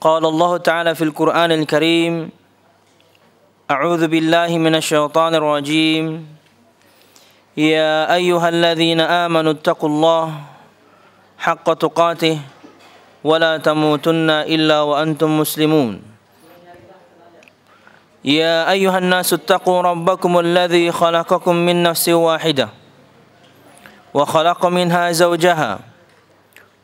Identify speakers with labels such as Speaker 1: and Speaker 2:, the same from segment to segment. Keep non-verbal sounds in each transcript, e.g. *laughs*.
Speaker 1: قال الله تعالى في القرآن الكريم أعوذ بالله من الشيطان الرجيم يا أيها الذين آمنوا اتقوا الله حق تقاته ولا تموتن إلا وأنتم مسلمون يا أيها الناس اتقوا ربكم الذي خلقكم من نفس واحدة وخلق منها زوجها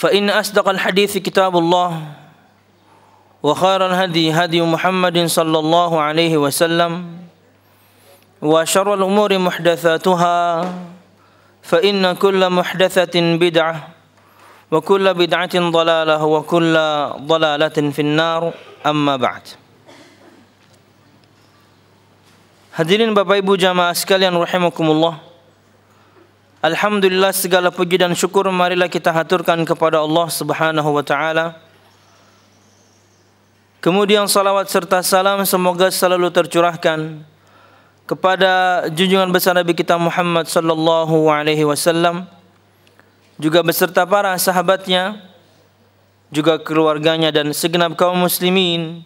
Speaker 1: فإن أصدق الحديث كتاب الله وخير الهدي هدي محمد صلى الله عليه وسلم وشر الأمور محدثاتها فإن كل محدثة بدعة وكل بدعة ضلالة وكل ضلالة في النار أما بعد Hadirin Bapak Ibu jamaah sekalian rahimakumullah Alhamdulillah segala puji dan syukur marilah kita haturkan kepada Allah Subhanahu wa taala. Kemudian salawat serta salam semoga selalu tercurahkan kepada junjungan besar Nabi kita Muhammad sallallahu alaihi wasallam juga beserta para sahabatnya juga keluarganya dan segenap kaum muslimin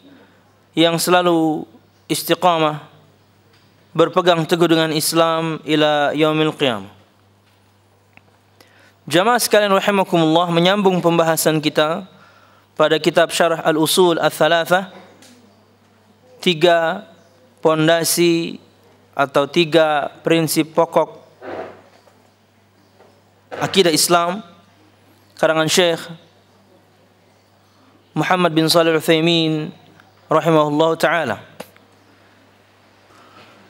Speaker 1: yang selalu istiqamah berpegang teguh dengan Islam ila yaumil qiyamah. Jamaah sekalian rahimakumullah menyambung pembahasan kita pada kitab Syarah Al-Usul Al-Thalathah tiga pondasi atau tiga prinsip pokok akidah Islam karangan Syekh Muhammad bin Shalih Utsaimin rahimahullah taala.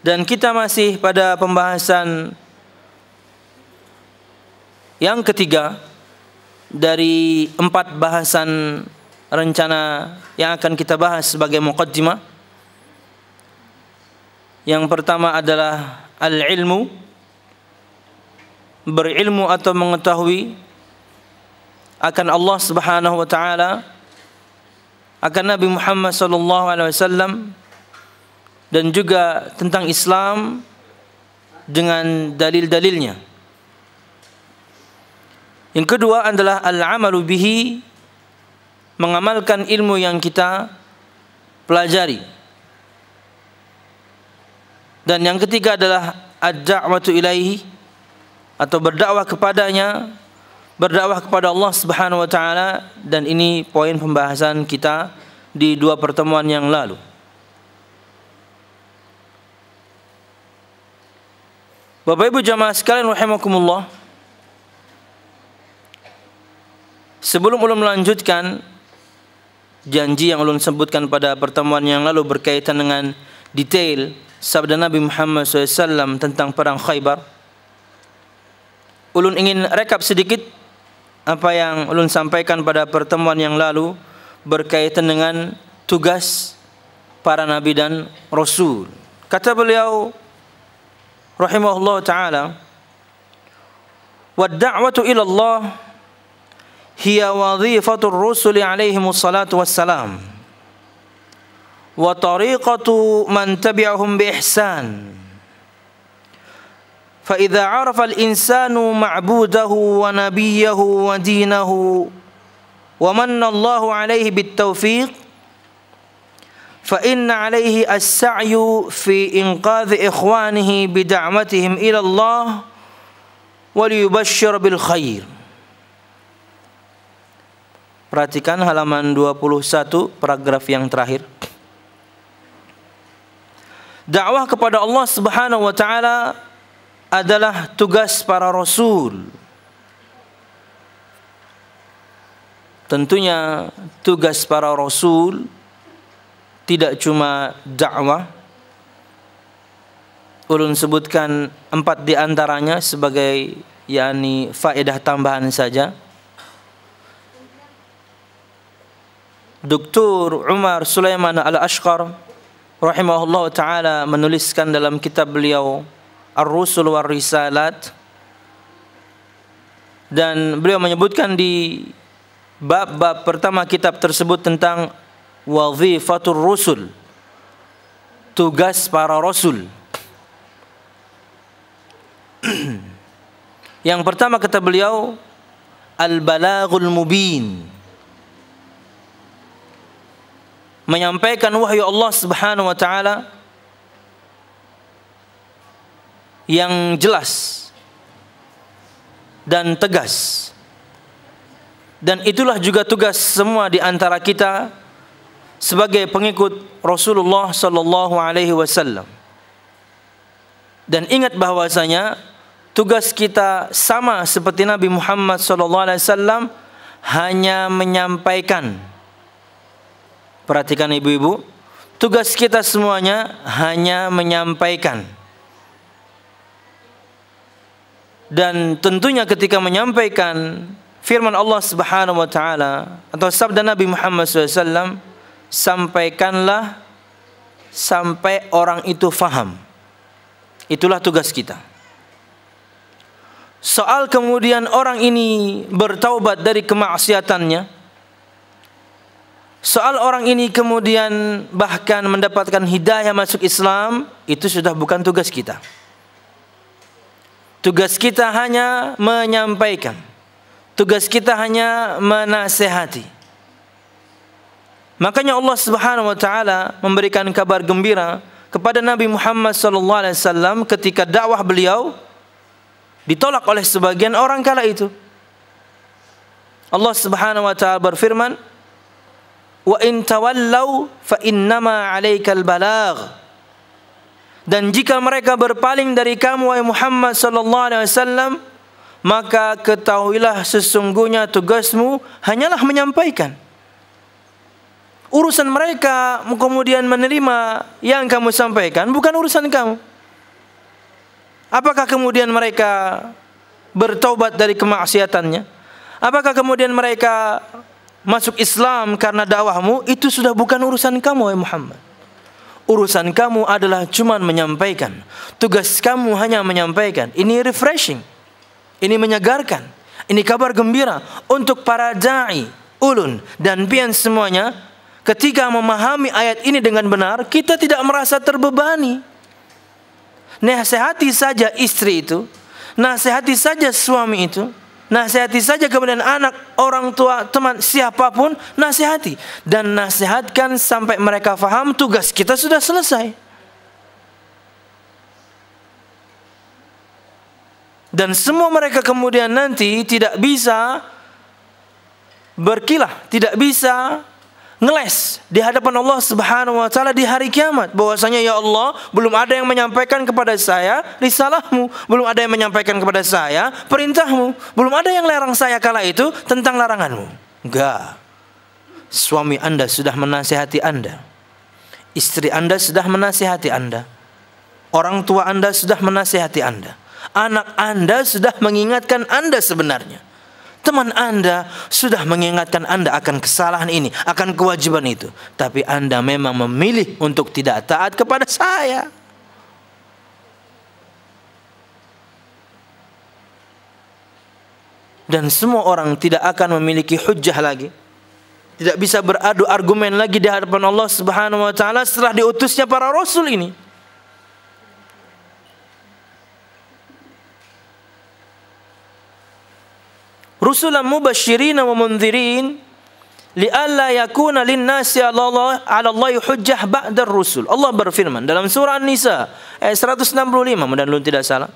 Speaker 1: Dan kita masih pada pembahasan yang ketiga dari empat bahasan rencana yang akan kita bahas sebagai muqaddimah. Yang pertama adalah al-ilmu berilmu atau mengetahui akan Allah Subhanahu wa taala akan Nabi Muhammad sallallahu alaihi wasallam dan juga tentang Islam dengan dalil-dalilnya. Yang kedua adalah al-amalu bihi mengamalkan ilmu yang kita pelajari. Dan yang ketiga adalah ad-da'watu ilaihi atau berdakwah kepadanya, berdakwah kepada Allah Subhanahu wa taala dan ini poin pembahasan kita di dua pertemuan yang lalu. Bapak Ibu jamaah sekalian rahimakumullah. Sebelum ulun melanjutkan janji yang ulun sebutkan pada pertemuan yang lalu berkaitan dengan detail sabda Nabi Muhammad SAW tentang perang Khaybar. Ulun ingin rekap sedikit apa yang ulun sampaikan pada pertemuan yang lalu berkaitan dengan tugas para nabi dan rasul. Kata beliau rahimahullah taala, "Wad da'watu ila Allah هي وظيفة الرسل عليهم الصلاة والسلام وطريقة من تبعهم بإحسان فإذا عرف الإنسان معبوده ونبيه ودينه ومن الله عليه بالتوفيق فإن عليه السعي في إنقاذ إخوانه بدعوتهم إلى الله وليبشر بالخير Perhatikan halaman 21 paragraf yang terakhir. Dakwah kepada Allah Subhanahu wa taala adalah tugas para rasul. Tentunya tugas para rasul tidak cuma dakwah. Ulun sebutkan empat di antaranya sebagai yakni faedah tambahan saja. Dr. Umar Sulaiman Al-Ashqar rahimahullah taala menuliskan dalam kitab beliau Ar-Rusul war Risalat dan beliau menyebutkan di bab-bab pertama kitab tersebut tentang wazifatul rusul tugas para rasul *clears throat* yang pertama kata beliau al Balagul mubin menyampaikan wahyu Allah Subhanahu wa taala yang jelas dan tegas. Dan itulah juga tugas semua di antara kita sebagai pengikut Rasulullah sallallahu alaihi wasallam. Dan ingat bahwasanya tugas kita sama seperti Nabi Muhammad sallallahu alaihi wasallam hanya menyampaikan Perhatikan ibu-ibu, tugas kita semuanya hanya menyampaikan. Dan tentunya ketika menyampaikan firman Allah Subhanahu wa taala atau sabda Nabi Muhammad SAW, sampaikanlah sampai orang itu faham. Itulah tugas kita. Soal kemudian orang ini bertaubat dari kemaksiatannya, Soal orang ini kemudian bahkan mendapatkan hidayah masuk Islam itu sudah bukan tugas kita. Tugas kita hanya menyampaikan. Tugas kita hanya menasehati. Makanya Allah Subhanahu wa taala memberikan kabar gembira kepada Nabi Muhammad sallallahu alaihi wasallam ketika dakwah beliau ditolak oleh sebagian orang kala itu. Allah Subhanahu wa taala berfirman, Wa in tawallau fa innama 'alaikal balagh. Dan jika mereka berpaling dari kamu wahai Muhammad sallallahu alaihi wasallam, maka ketahuilah sesungguhnya tugasmu hanyalah menyampaikan. Urusan mereka kemudian menerima yang kamu sampaikan bukan urusan kamu. Apakah kemudian mereka bertobat dari kemaksiatannya? Apakah kemudian mereka masuk Islam karena dakwahmu itu sudah bukan urusan kamu ya Muhammad. Urusan kamu adalah cuman menyampaikan. Tugas kamu hanya menyampaikan. Ini refreshing. Ini menyegarkan. Ini kabar gembira untuk para dai, ulun dan pian semuanya. Ketika memahami ayat ini dengan benar, kita tidak merasa terbebani. Nasehati saja istri itu, nasehati saja suami itu, Nasihati saja kemudian anak, orang tua, teman, siapapun nasihati. Dan nasihatkan sampai mereka faham tugas kita sudah selesai. Dan semua mereka kemudian nanti tidak bisa berkilah, tidak bisa ngeles di hadapan Allah Subhanahu wa taala di hari kiamat bahwasanya ya Allah belum ada yang menyampaikan kepada saya risalahmu belum ada yang menyampaikan kepada saya perintahmu belum ada yang larang saya kala itu tentang laranganmu enggak suami Anda sudah menasihati Anda istri Anda sudah menasihati Anda orang tua Anda sudah menasihati Anda anak Anda sudah mengingatkan Anda sebenarnya Teman Anda sudah mengingatkan Anda akan kesalahan ini, akan kewajiban itu. Tapi Anda memang memilih untuk tidak taat kepada saya. Dan semua orang tidak akan memiliki hujah lagi. Tidak bisa beradu argumen lagi di hadapan Allah Subhanahu wa taala setelah diutusnya para rasul ini. rusulan mubashirin wa li alla yakuna lin-nasi 'ala Allah hujjah ba'da rusul Allah berfirman dalam surah An-Nisa ayat 165 mudah-mudahan tidak salah.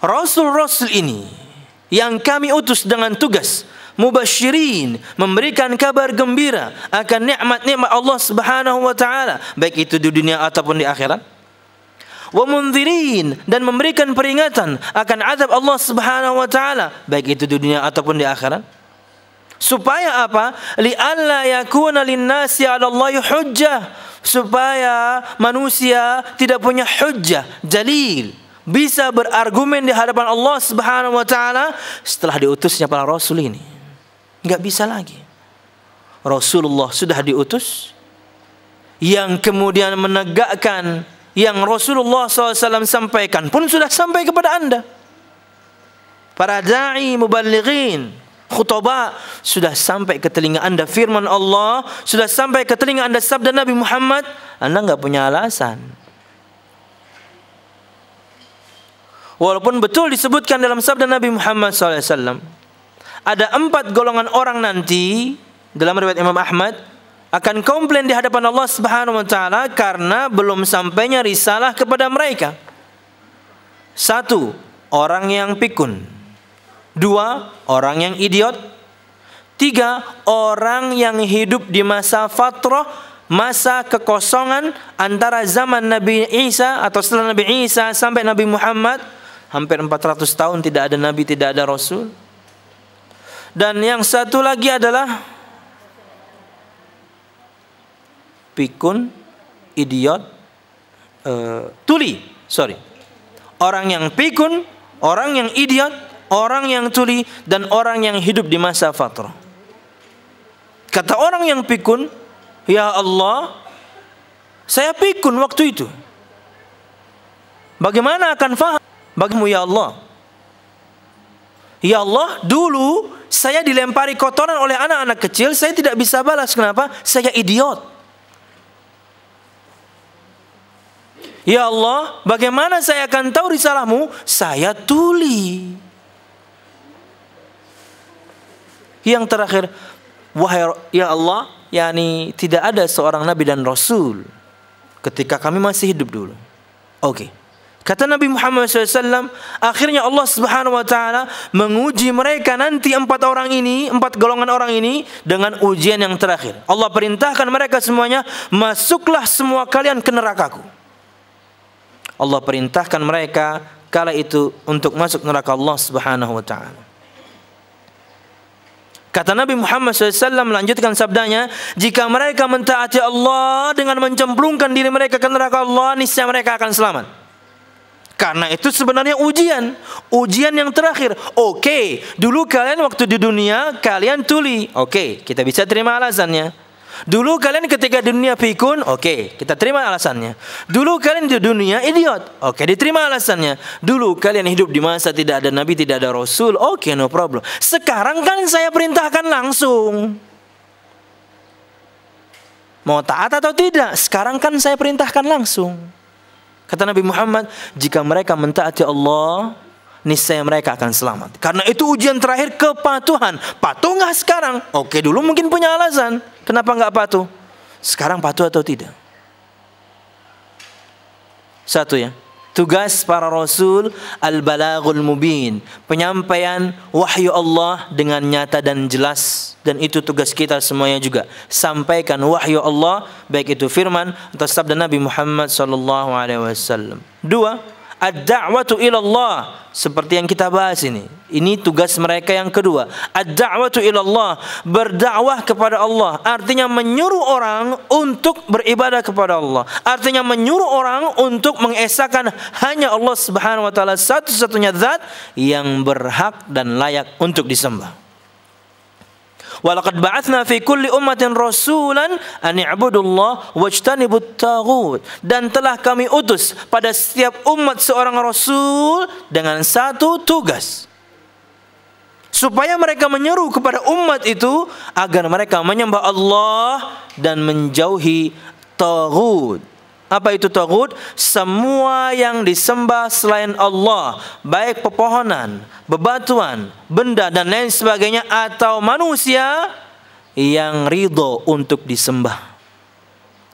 Speaker 1: Rasul-rasul ini yang kami utus dengan tugas mubashirin, memberikan kabar gembira akan nikmat-nikmat Allah Subhanahu wa taala baik itu di dunia ataupun di akhirat wa dan memberikan peringatan akan azab Allah Subhanahu wa taala baik itu di dunia ataupun di akhirat. Supaya apa? Li alla yakuna linnasi 'ala Allah hujjah supaya manusia tidak punya hujjah jalil bisa berargumen di hadapan Allah Subhanahu wa taala setelah diutusnya para rasul ini. Enggak bisa lagi. Rasulullah sudah diutus yang kemudian menegakkan yang Rasulullah SAW sampaikan pun sudah sampai kepada anda. Para da'i mubalighin, khutbah sudah sampai ke telinga anda firman Allah, sudah sampai ke telinga anda sabda Nabi Muhammad, anda nggak punya alasan. Walaupun betul disebutkan dalam sabda Nabi Muhammad SAW, ada empat golongan orang nanti dalam riwayat Imam Ahmad akan komplain di hadapan Allah Subhanahu wa taala karena belum sampainya risalah kepada mereka. Satu, orang yang pikun. Dua, orang yang idiot. Tiga, orang yang hidup di masa fatrah, masa kekosongan antara zaman Nabi Isa atau setelah Nabi Isa sampai Nabi Muhammad. Hampir 400 tahun tidak ada Nabi, tidak ada Rasul. Dan yang satu lagi adalah pikun, idiot, uh, tuli. Sorry. Orang yang pikun, orang yang idiot, orang yang tuli, dan orang yang hidup di masa fatrah. Kata orang yang pikun, Ya Allah, saya pikun waktu itu. Bagaimana akan faham bagimu ya Allah? Ya Allah, dulu saya dilempari kotoran oleh anak-anak kecil, saya tidak bisa balas. Kenapa? Saya idiot. Ya Allah, bagaimana saya akan tahu risalahmu? Saya tuli. Yang terakhir, wahai ya Allah, yakni tidak ada seorang nabi dan rasul ketika kami masih hidup dulu. Oke. Kata Nabi Muhammad SAW, akhirnya Allah Subhanahu Wa Taala menguji mereka nanti empat orang ini, empat golongan orang ini dengan ujian yang terakhir. Allah perintahkan mereka semuanya, masuklah semua kalian ke nerakaku. Allah perintahkan mereka kala itu untuk masuk neraka Allah Subhanahu wa taala. Kata Nabi Muhammad SAW melanjutkan sabdanya, jika mereka mentaati Allah dengan mencemplungkan diri mereka ke neraka Allah, niscaya mereka akan selamat. Karena itu sebenarnya ujian, ujian yang terakhir. Oke, okay, dulu kalian waktu di dunia kalian tuli. Oke, okay, kita bisa terima alasannya Dulu kalian ketika dunia pikun, oke, okay, kita terima alasannya. Dulu kalian di dunia idiot, oke, okay, diterima alasannya. Dulu kalian hidup di masa tidak ada nabi, tidak ada rasul, oke, okay, no problem. Sekarang kan saya perintahkan langsung. Mau taat atau tidak? Sekarang kan saya perintahkan langsung. Kata Nabi Muhammad, jika mereka mentaati Allah, niscaya mereka akan selamat. Karena itu ujian terakhir kepatuhan. Patuh nggak sekarang? Oke, dulu mungkin punya alasan. Kenapa nggak patuh? Sekarang patuh atau tidak? Satu ya. Tugas para rasul al-balaghul mubin, penyampaian wahyu Allah dengan nyata dan jelas dan itu tugas kita semuanya juga. Sampaikan wahyu Allah baik itu firman atau sabda Nabi Muhammad saw Dua, ad-da'watu ila Allah seperti yang kita bahas ini ini tugas mereka yang kedua ad-da'watu ila Allah berdakwah kepada Allah artinya menyuruh orang untuk beribadah kepada Allah artinya menyuruh orang untuk mengesakan hanya Allah Subhanahu wa taala satu-satunya zat yang berhak dan layak untuk disembah Walaqad ba'atsna fi kulli ummatin rasulan an i'budullah wajtanibut taghut. Dan telah kami utus pada setiap umat seorang rasul dengan satu tugas. Supaya mereka menyeru kepada umat itu agar mereka menyembah Allah dan menjauhi taghut. Apa itu tagut? Semua yang disembah selain Allah, baik pepohonan, bebatuan, benda dan lain sebagainya atau manusia yang ridho untuk disembah.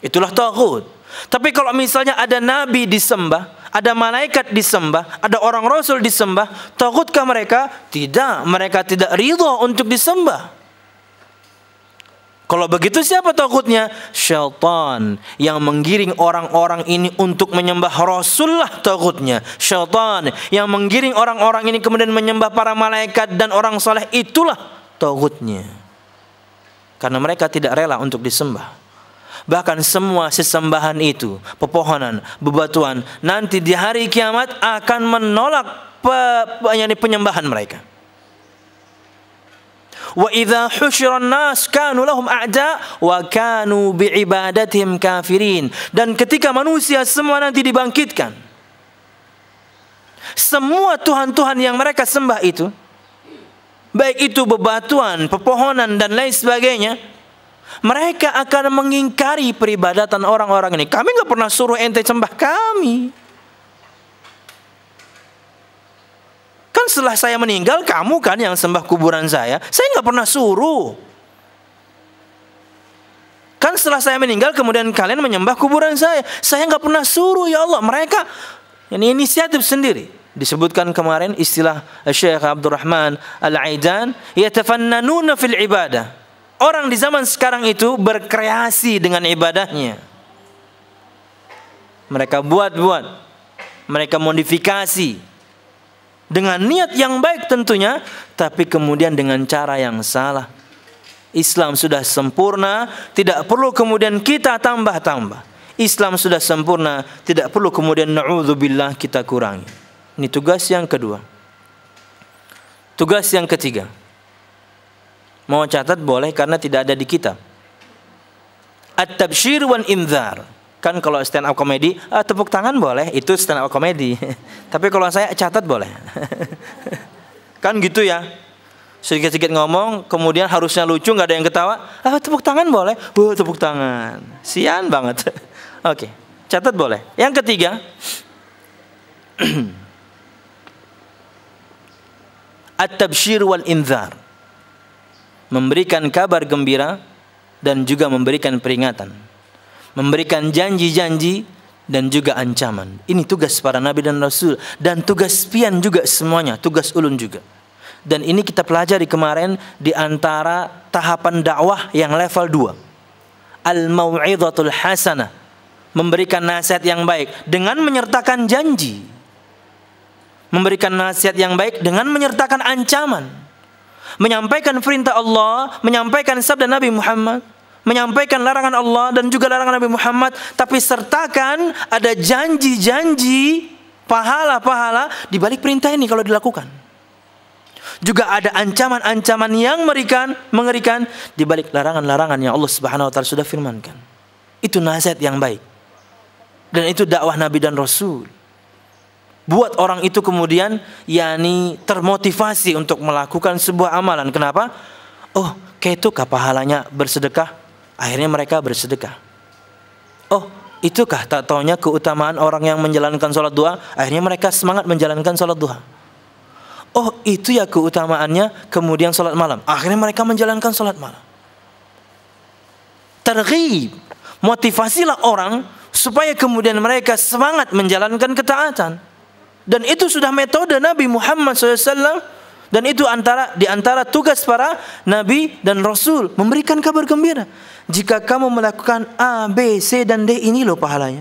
Speaker 1: Itulah tagut. Tapi kalau misalnya ada nabi disembah, ada malaikat disembah, ada orang rasul disembah, tagutkah mereka? Tidak, mereka tidak ridho untuk disembah. Kalau begitu siapa takutnya? Syaitan yang menggiring orang-orang ini untuk menyembah Rasul lah takutnya. Syaitan yang menggiring orang-orang ini kemudian menyembah para malaikat dan orang soleh itulah takutnya. Karena mereka tidak rela untuk disembah. Bahkan semua sesembahan itu, pepohonan, bebatuan, nanti di hari kiamat akan menolak penyembahan mereka wa idza husyiran nas kanu lahum a'da dan ketika manusia semua nanti dibangkitkan semua tuhan-tuhan yang mereka sembah itu baik itu bebatuan, pepohonan dan lain sebagainya mereka akan mengingkari peribadatan orang-orang ini. Kami nggak pernah suruh ente sembah kami. Kan setelah saya meninggal, kamu kan yang sembah kuburan saya. Saya nggak pernah suruh. Kan setelah saya meninggal, kemudian kalian menyembah kuburan saya. Saya nggak pernah suruh ya Allah. Mereka ini inisiatif sendiri disebutkan kemarin istilah Syekh Abdurrahman Al-Aidan yatafannanuna fil ibadah. Orang di zaman sekarang itu berkreasi dengan ibadahnya. Mereka buat-buat. Mereka modifikasi dengan niat yang baik tentunya, tapi kemudian dengan cara yang salah. Islam sudah sempurna, tidak perlu kemudian kita tambah-tambah. Islam sudah sempurna, tidak perlu kemudian na'udzubillah kita kurangi. Ini tugas yang kedua. Tugas yang ketiga. Mau catat boleh karena tidak ada di kita. at tabshir wan inzar. Kan kalau stand up komedi uh, tepuk tangan boleh, itu stand up komedi *laughs* Tapi kalau saya catat boleh. *laughs* kan gitu ya. Sedikit-sedikit ngomong, kemudian harusnya lucu nggak ada yang ketawa, ah, tepuk tangan boleh. uh, tepuk tangan. Sian banget. *laughs* Oke, okay. catat boleh. Yang ketiga, at *clears throat* tabshir wal inzar memberikan kabar gembira dan juga memberikan peringatan memberikan janji-janji dan juga ancaman. Ini tugas para nabi dan rasul dan tugas pian juga semuanya, tugas ulun juga. Dan ini kita pelajari kemarin di antara tahapan dakwah yang level 2. Al-mau'izatul hasanah. Memberikan nasihat yang baik dengan menyertakan janji. Memberikan nasihat yang baik dengan menyertakan ancaman. Menyampaikan perintah Allah, menyampaikan sabda Nabi Muhammad menyampaikan larangan Allah dan juga larangan Nabi Muhammad, tapi sertakan ada janji-janji pahala-pahala di balik perintah ini kalau dilakukan. Juga ada ancaman-ancaman yang merikan, mengerikan di balik larangan-larangan yang Allah Subhanahu wa taala sudah firmankan. Itu nasihat yang baik. Dan itu dakwah Nabi dan Rasul. Buat orang itu kemudian yakni termotivasi untuk melakukan sebuah amalan. Kenapa? Oh, kayak itu pahalanya bersedekah Akhirnya mereka bersedekah. Oh, itukah tak taunya keutamaan orang yang menjalankan sholat duha? Akhirnya mereka semangat menjalankan sholat duha. Oh, itu ya keutamaannya kemudian sholat malam. Akhirnya mereka menjalankan sholat malam. Terghib. Motivasilah orang supaya kemudian mereka semangat menjalankan ketaatan. Dan itu sudah metode Nabi Muhammad SAW dan itu antara di antara tugas para nabi dan rasul memberikan kabar gembira. Jika kamu melakukan A, B, C dan D ini loh pahalanya.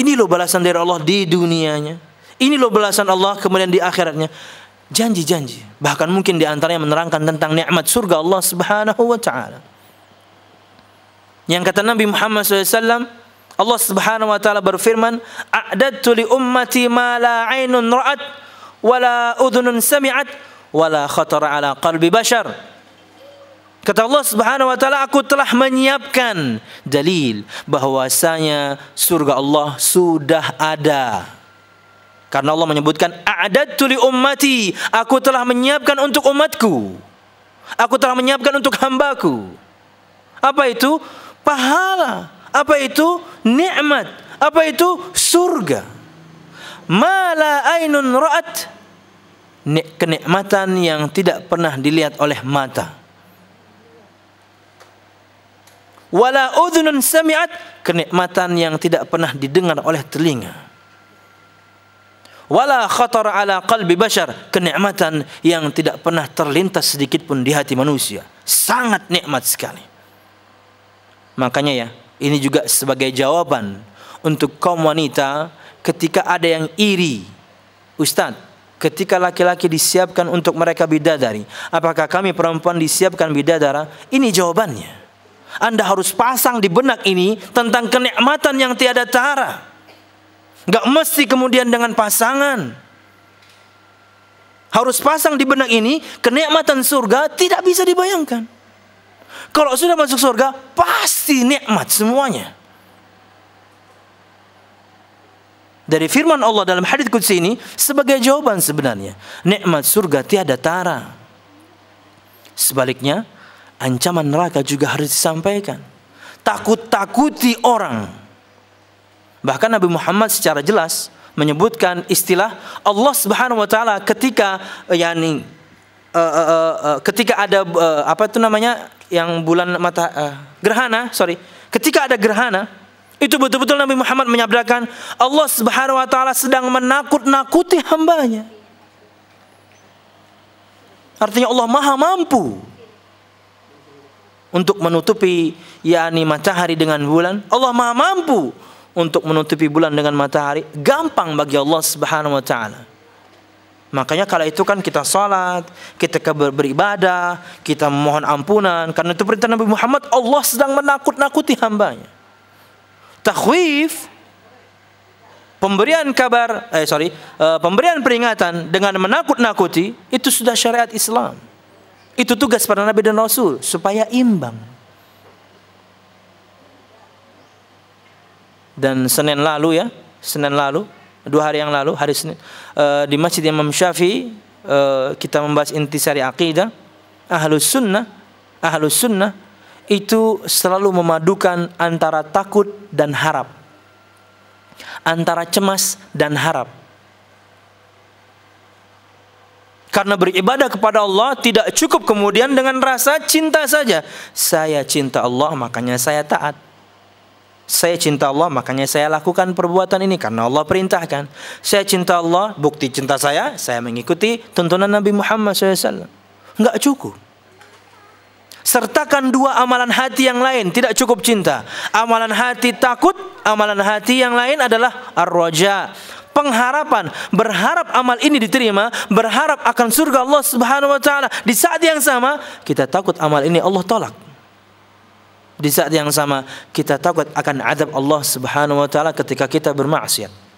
Speaker 1: Ini loh balasan dari Allah di dunianya. Ini loh balasan Allah kemudian di akhiratnya. Janji-janji. Bahkan mungkin di antaranya menerangkan tentang nikmat surga Allah Subhanahu wa taala. Yang kata Nabi Muhammad SAW, Allah Subhanahu wa taala berfirman, "A'dadtu li ummati ma la 'ainun ra'at wala udhunun sami'at wala خطر ala qalbi bashar. Kata Allah Subhanahu wa taala, aku telah menyiapkan dalil bahwasanya surga Allah sudah ada. Karena Allah menyebutkan a'dadtu li ummati, aku telah menyiapkan untuk umatku. Aku telah menyiapkan untuk hambaku. Apa itu? Pahala. Apa itu? Nikmat. Apa itu? Surga mala ainun ra'at kenikmatan yang tidak pernah dilihat oleh mata wala udhunun sami'at kenikmatan yang tidak pernah didengar oleh telinga wala khatar ala qalbi bashar kenikmatan yang tidak pernah terlintas sedikit pun di hati manusia sangat nikmat sekali makanya ya ini juga sebagai jawaban untuk kaum wanita ketika ada yang iri. Ustadz, ketika laki-laki disiapkan untuk mereka bidadari, apakah kami perempuan disiapkan bidadara? Ini jawabannya. Anda harus pasang di benak ini tentang kenikmatan yang tiada tara. Gak mesti kemudian dengan pasangan. Harus pasang di benak ini kenikmatan surga tidak bisa dibayangkan. Kalau sudah masuk surga pasti nikmat semuanya. dari firman Allah dalam hadis kudsi ini sebagai jawaban sebenarnya. Nikmat surga tiada tara. Sebaliknya, ancaman neraka juga harus disampaikan. Takut-takuti orang. Bahkan Nabi Muhammad secara jelas menyebutkan istilah Allah Subhanahu wa taala ketika yakni uh, eh, uh, eh, uh, eh, ketika ada uh, apa itu namanya yang bulan mata uh, gerhana, sorry. Ketika ada gerhana, itu betul-betul Nabi Muhammad menyabdakan Allah Subhanahu wa taala sedang menakut-nakuti hambanya. Artinya Allah Maha mampu untuk menutupi yakni matahari dengan bulan. Allah Maha mampu untuk menutupi bulan dengan matahari. Gampang bagi Allah Subhanahu wa taala. Makanya kala itu kan kita salat, kita beribadah, kita memohon ampunan karena itu perintah Nabi Muhammad Allah sedang menakut-nakuti hambanya takhwif pemberian kabar eh sorry uh, pemberian peringatan dengan menakut-nakuti itu sudah syariat Islam itu tugas para nabi dan rasul supaya imbang dan Senin lalu ya Senin lalu dua hari yang lalu hari Senin uh, di masjid Imam Syafi'i uh, kita membahas intisari aqidah, ahlus sunnah ahlus sunnah itu selalu memadukan antara takut dan harap, antara cemas dan harap. Karena beribadah kepada Allah tidak cukup kemudian dengan rasa cinta saja. Saya cinta Allah makanya saya taat. Saya cinta Allah makanya saya lakukan perbuatan ini karena Allah perintahkan. Saya cinta Allah, bukti cinta saya, saya mengikuti tuntunan Nabi Muhammad SAW. Enggak cukup. Sertakan dua amalan hati yang lain tidak cukup cinta. Amalan hati takut, amalan hati yang lain adalah ar-raja. Pengharapan, berharap amal ini diterima, berharap akan surga Allah Subhanahu wa taala. Di saat yang sama kita takut amal ini Allah tolak. Di saat yang sama kita takut akan adab Allah Subhanahu wa taala ketika kita bermaksiat.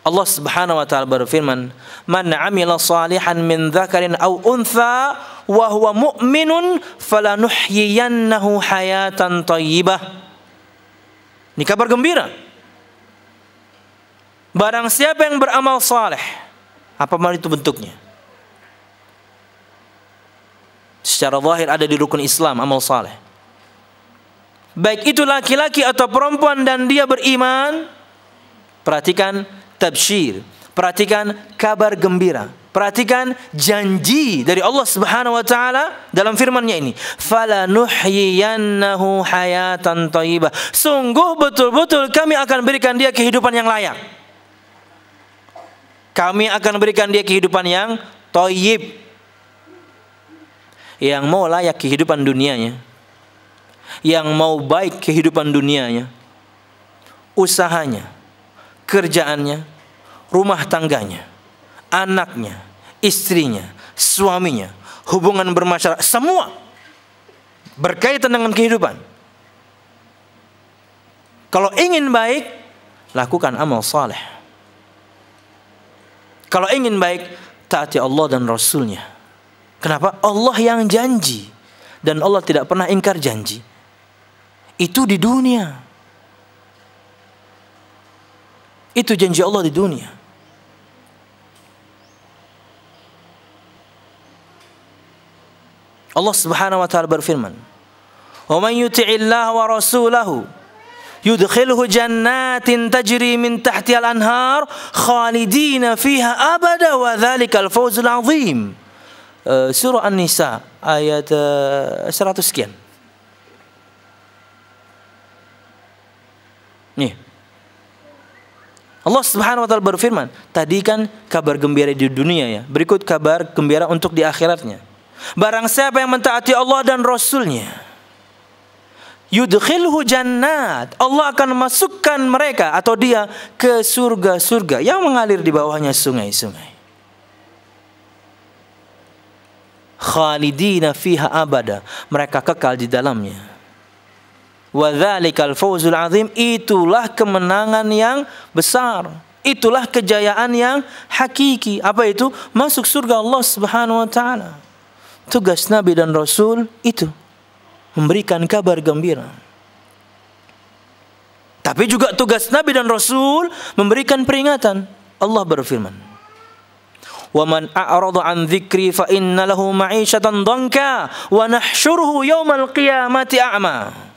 Speaker 1: Allah Subhanahu wa taala berfirman, "Man 'amila salihan min dzakarin aw untha wa huwa mu'minun falanuhyiyannahu hayatan thayyibah." Ini kabar gembira. Barang siapa yang beramal saleh, apa itu bentuknya? Secara zahir ada di rukun Islam amal saleh. Baik itu laki-laki atau perempuan dan dia beriman, perhatikan tabshir. Perhatikan kabar gembira. Perhatikan janji dari Allah Subhanahu wa taala dalam firman-Nya ini. Fala nuhyiyannahu hayatan thayyibah. Sungguh betul-betul kami akan berikan dia kehidupan yang layak. Kami akan berikan dia kehidupan yang thayyib. Yang mau layak kehidupan dunianya. Yang mau baik kehidupan dunianya. Usahanya, kerjaannya, rumah tangganya, anaknya, istrinya, suaminya, hubungan bermasyarakat, semua berkaitan dengan kehidupan. Kalau ingin baik, lakukan amal saleh. Kalau ingin baik, taati Allah dan Rasulnya. Kenapa? Allah yang janji. Dan Allah tidak pernah ingkar janji. Itu di dunia. Itu janji Allah di dunia. Allah Subhanahu wa taala berfirman, "Wa man yuti'i Allah wa rasulahu yudkhilhu jannatin tajri min tahtiha al-anhar khalidina fiha abada wa dzalikal fawzul 'adzim." Eh, surah An-Nisa ayat 100 eh, sekian. Nih. Allah Subhanahu wa taala berfirman, tadi kan kabar gembira di dunia ya, berikut kabar gembira untuk di akhiratnya. Barang siapa yang mentaati Allah dan Rasulnya. Yudkhilhu jannat. Allah akan masukkan mereka atau dia ke surga-surga yang mengalir di bawahnya sungai-sungai. Khalidina fiha abada. Mereka kekal di dalamnya. Wadzalikal fawzul azim. Itulah kemenangan yang besar. Itulah kejayaan yang hakiki. Apa itu? Masuk surga Allah Subhanahu wa taala tugas Nabi dan Rasul itu memberikan kabar gembira. Tapi juga tugas Nabi dan Rasul memberikan peringatan. Allah berfirman, "Wa man a'rada an dzikri fa inna lahu ma'isyatan dhanka wa nahsyuruhu yawmal qiyamati a'ma."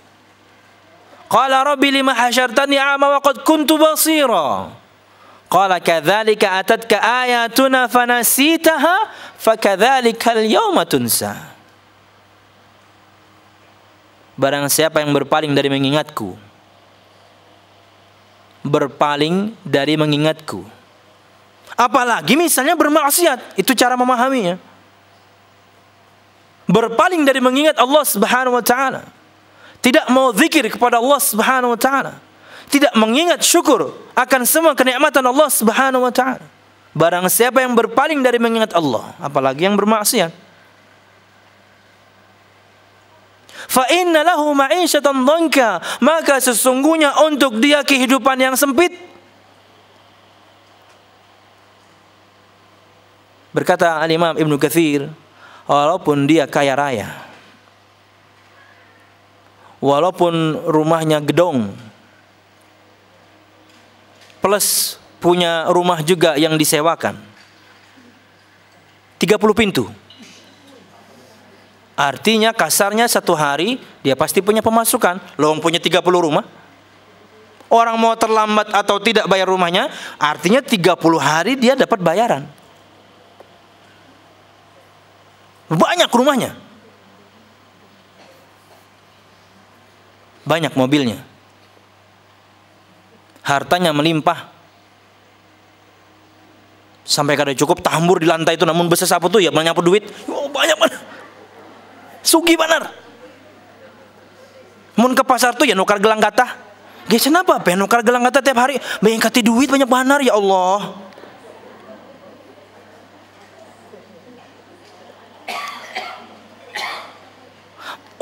Speaker 1: Qala rabbi lima hasyartani a'ma wa qad kuntu basira. Qala kadzalika atatka ayatuna fanasitaha fakadzalika al-yawma tunsa. Barang siapa yang berpaling dari mengingatku berpaling dari mengingatku apalagi misalnya bermaksiat itu cara memahaminya berpaling dari mengingat Allah Subhanahu wa taala tidak mau zikir kepada Allah Subhanahu wa taala tidak mengingat syukur akan semua kenikmatan Allah Subhanahu wa taala. Barang siapa yang berpaling dari mengingat Allah, apalagi yang bermaksiat. Fa inna lahu dhanka, maka sesungguhnya untuk dia kehidupan yang sempit. Berkata Al-Imam Ibnu Katsir, walaupun dia kaya raya, walaupun rumahnya gedong, plus punya rumah juga yang disewakan. 30 pintu. Artinya kasarnya satu hari dia pasti punya pemasukan. Loh, punya 30 rumah. Orang mau terlambat atau tidak bayar rumahnya, artinya 30 hari dia dapat bayaran. Banyak rumahnya. Banyak mobilnya hartanya melimpah sampai kada cukup tahambur di lantai itu namun besar sapu tuh ya menyapu duit oh, banyak banget sugi benar mun ke pasar tuh ya nukar gelang kata guys kenapa Pengen nukar gelang kata tiap hari banyak kati duit banyak banar ya Allah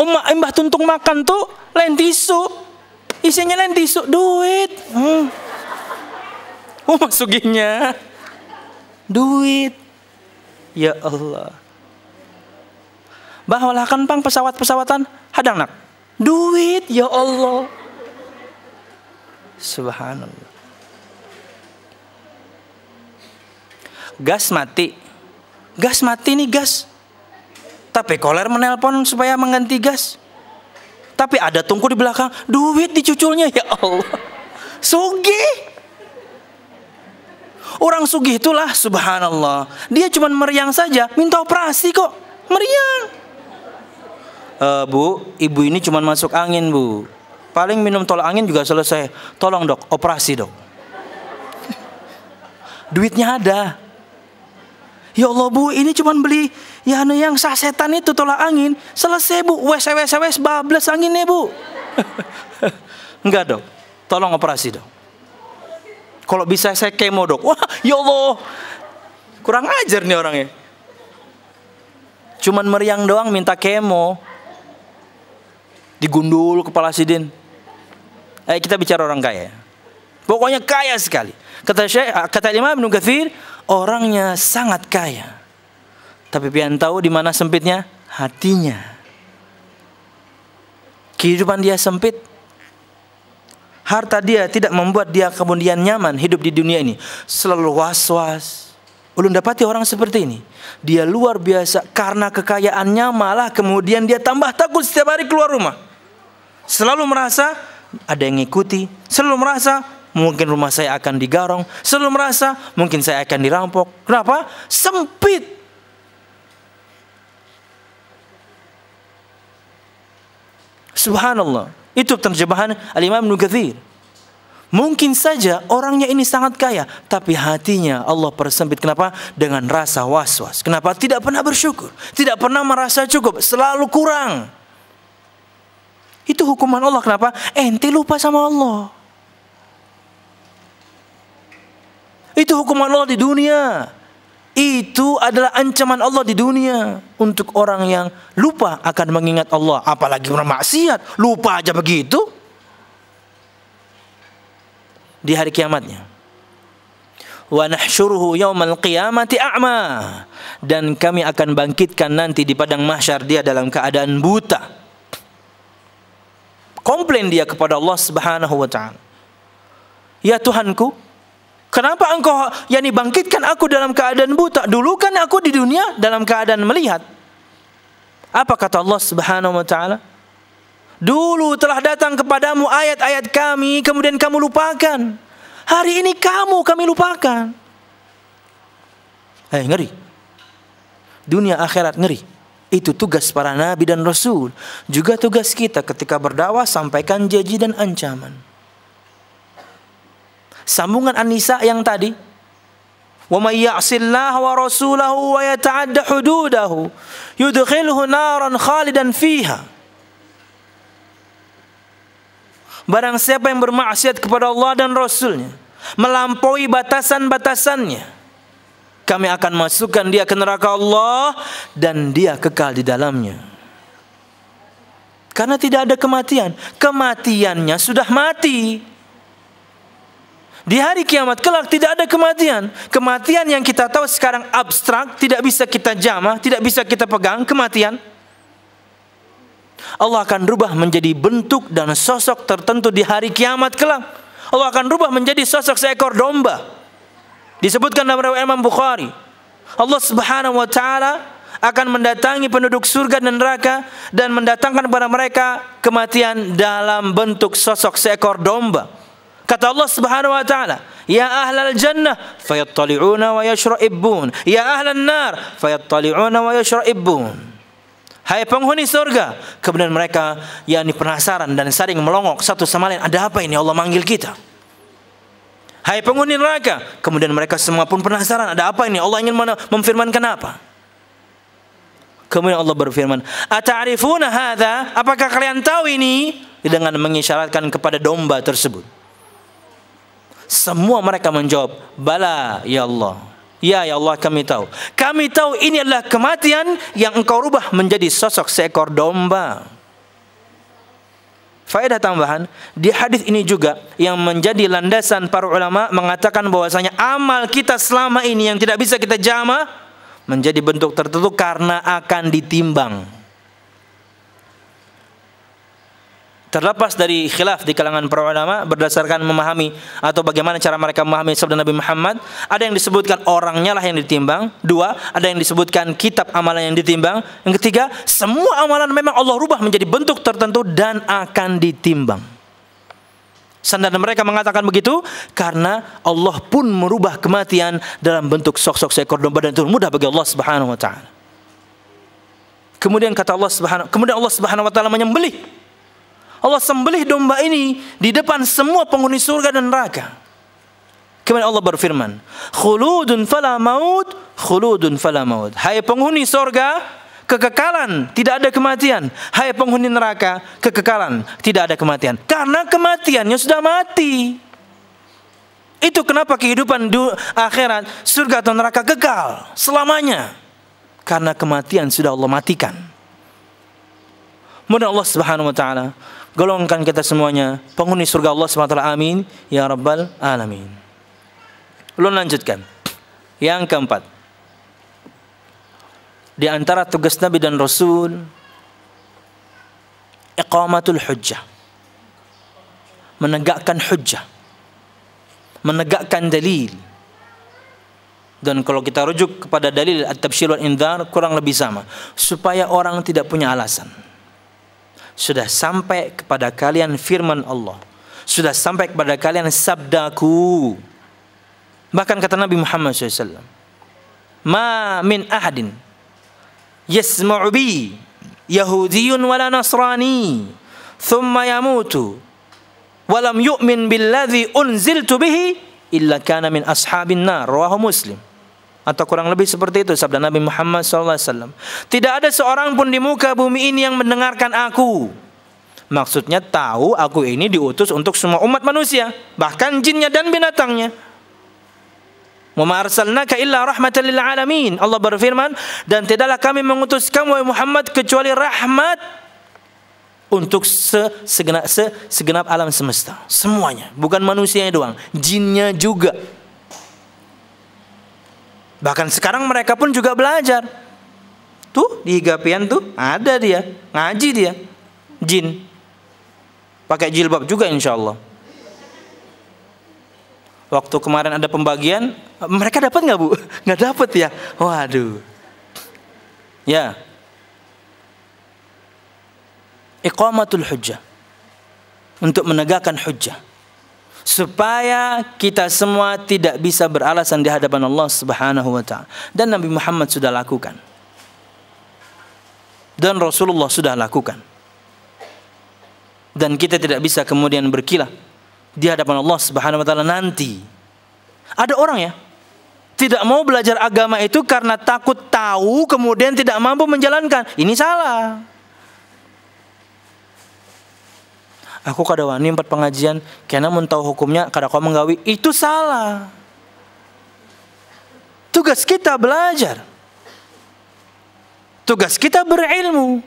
Speaker 1: Umma embah tuntung makan tuh lain tisu isinya lain disuk duit. Hmm. Oh masukinnya duit. Ya Allah. Bahwalah kan pang pesawat-pesawatan hadang nak. Duit ya Allah. Subhanallah. Gas mati. Gas mati nih gas. Tapi koler menelpon supaya mengganti gas. Tapi ada tungku di belakang, duit dicuculnya ya Allah. Sugi, Orang Sugi itulah subhanallah. Dia cuma meriang saja, minta operasi kok. Meriang. E, bu, ibu ini cuma masuk angin bu. Paling minum tolak angin juga selesai. Tolong dok, operasi dok. *laughs* Duitnya ada. Ya Allah bu, ini cuma beli Ya anu yang sah setan itu tolak angin. Selesai bu. Wes wes wes bablas anginnya bu. *laughs* Enggak dok. Tolong operasi dok. Kalau bisa saya kemo dok. Wah ya Allah. Kurang ajar nih orangnya. Cuman meriang doang minta kemo. Digundul kepala sidin. Eh kita bicara orang kaya. Pokoknya kaya sekali. Kata Syekh, kata Imam bin Kathir, orangnya sangat kaya. Tapi pian tahu di mana sempitnya hatinya. Kehidupan dia sempit. Harta dia tidak membuat dia kemudian nyaman hidup di dunia ini. Selalu was-was. Ulun dapati orang seperti ini. Dia luar biasa karena kekayaannya malah kemudian dia tambah takut setiap hari keluar rumah. Selalu merasa ada yang ngikuti, selalu merasa mungkin rumah saya akan digarong, selalu merasa mungkin saya akan dirampok. Kenapa? Sempit. Subhanallah. Itu terjemahan Al-Imam Nugathir. Mungkin saja orangnya ini sangat kaya, tapi hatinya Allah persempit. Kenapa? Dengan rasa was-was. Kenapa? Tidak pernah bersyukur. Tidak pernah merasa cukup. Selalu kurang. Itu hukuman Allah. Kenapa? Eh, ente lupa sama Allah. Itu hukuman Allah di dunia itu adalah ancaman Allah di dunia untuk orang yang lupa akan mengingat Allah, apalagi orang maksiat, lupa aja begitu di hari kiamatnya. Wa nahsyuruhu yaumal qiyamati a'ma dan kami akan bangkitkan nanti di padang mahsyar dia dalam keadaan buta. Komplain dia kepada Allah Subhanahu wa taala. Ya Tuhanku, Kenapa engkau yang dibangkitkan aku dalam keadaan buta? Dulu kan aku di dunia dalam keadaan melihat. Apa kata Allah Subhanahu wa taala? Dulu telah datang kepadamu ayat-ayat kami kemudian kamu lupakan. Hari ini kamu kami lupakan. Eh ngeri. Dunia akhirat ngeri. Itu tugas para nabi dan rasul. Juga tugas kita ketika berdakwah sampaikan janji dan ancaman sambungan An-Nisa yang tadi. Wa may wa rasulahu wa yata'adda hududahu yudkhilhu naran fiha. Barang siapa yang bermaksiat kepada Allah dan Rasulnya Melampaui batasan-batasannya Kami akan masukkan dia ke neraka Allah Dan dia kekal di dalamnya Karena tidak ada kematian Kematiannya sudah mati di hari kiamat kelak tidak ada kematian. Kematian yang kita tahu sekarang abstrak, tidak bisa kita jamah, tidak bisa kita pegang kematian. Allah akan rubah menjadi bentuk dan sosok tertentu di hari kiamat kelak. Allah akan rubah menjadi sosok seekor domba. Disebutkan dalam riwayat Imam Bukhari. Allah Subhanahu wa taala akan mendatangi penduduk surga dan neraka dan mendatangkan kepada mereka kematian dalam bentuk sosok seekor domba. Kata Allah Subhanahu wa taala, "Ya ahlal jannah fayattali'una wa yashra'ibun, ya ahlan nar fayattali'una wa yashra'ibun." Hai penghuni surga, kemudian mereka yakni penasaran dan saling melongok satu sama lain, ada apa ini Allah manggil kita? Hai penghuni neraka, kemudian mereka semua pun penasaran, ada apa ini Allah ingin memfirmankan apa? Kemudian Allah berfirman, "Ata'rifuna hadza? Apakah kalian tahu ini?" dengan mengisyaratkan kepada domba tersebut. Semua mereka menjawab, "Bala ya Allah." Ya ya Allah kami tahu. Kami tahu ini adalah kematian yang engkau rubah menjadi sosok seekor domba. Faedah tambahan, di hadis ini juga yang menjadi landasan para ulama mengatakan bahwasanya amal kita selama ini yang tidak bisa kita jama menjadi bentuk tertentu karena akan ditimbang. terlepas dari khilaf di kalangan para ulama berdasarkan memahami atau bagaimana cara mereka memahami sabda Nabi Muhammad ada yang disebutkan orangnya lah yang ditimbang dua ada yang disebutkan kitab amalan yang ditimbang yang ketiga semua amalan memang Allah rubah menjadi bentuk tertentu dan akan ditimbang Sandar mereka mengatakan begitu karena Allah pun merubah kematian dalam bentuk sok-sok seekor domba dan itu mudah bagi Allah Subhanahu wa taala. Kemudian kata Allah Subhanahu kemudian Allah Subhanahu wa taala menyembelih Allah sembelih domba ini di depan semua penghuni surga dan neraka. Kemudian Allah berfirman, "Khuludun fala maut, khuludun fala maut." Hai penghuni surga, kekekalan, tidak ada kematian. Hai penghuni neraka, kekekalan, tidak ada kematian. Karena kematiannya sudah mati. Itu kenapa kehidupan akhirat, surga atau neraka kekal selamanya. Karena kematian sudah Allah matikan. Kemudian Allah Subhanahu wa taala golongkan kita semuanya penghuni surga Allah SWT amin ya rabbal alamin lu lanjutkan yang keempat di antara tugas Nabi dan Rasul iqamatul hujjah menegakkan hujjah menegakkan dalil dan kalau kita rujuk kepada dalil at-tabsyir wal indar kurang lebih sama supaya orang tidak punya alasan sudah sampai kepada kalian firman Allah. Sudah sampai kepada kalian sabdaku. Bahkan kata Nabi Muhammad SAW. Ma min ahadin yasma'u bi yahudiyun wala nasrani thumma yamutu walam yu'min billadhi unziltu bihi illa kana min ashabin nar rawahu muslim atau kurang lebih seperti itu sabda Nabi Muhammad SAW. Tidak ada seorang pun di muka bumi ini yang mendengarkan aku. Maksudnya tahu aku ini diutus untuk semua umat manusia, bahkan jinnya dan binatangnya. Wa illa rahmatan lil alamin. Allah berfirman, dan tidaklah kami mengutus kamu Muhammad kecuali rahmat untuk segenap, segenap alam semesta, semuanya, bukan manusianya doang, jinnya juga. Bahkan sekarang mereka pun juga belajar. Tuh di Higapian tuh ada dia, ngaji dia. Jin. Pakai jilbab juga insya Allah. Waktu kemarin ada pembagian, mereka dapat nggak bu? *laughs* Nggak dapat ya? Waduh. Ya. Iqamatul hujjah. Untuk menegakkan hujjah supaya kita semua tidak bisa beralasan di hadapan Allah Subhanahu wa taala. Dan Nabi Muhammad sudah lakukan. Dan Rasulullah sudah lakukan. Dan kita tidak bisa kemudian berkilah di hadapan Allah Subhanahu wa taala nanti. Ada orang ya tidak mau belajar agama itu karena takut tahu kemudian tidak mampu menjalankan. Ini salah. aku kada wani empat pengajian karena mau tahu hukumnya kada kau menggawi itu salah tugas kita belajar tugas kita berilmu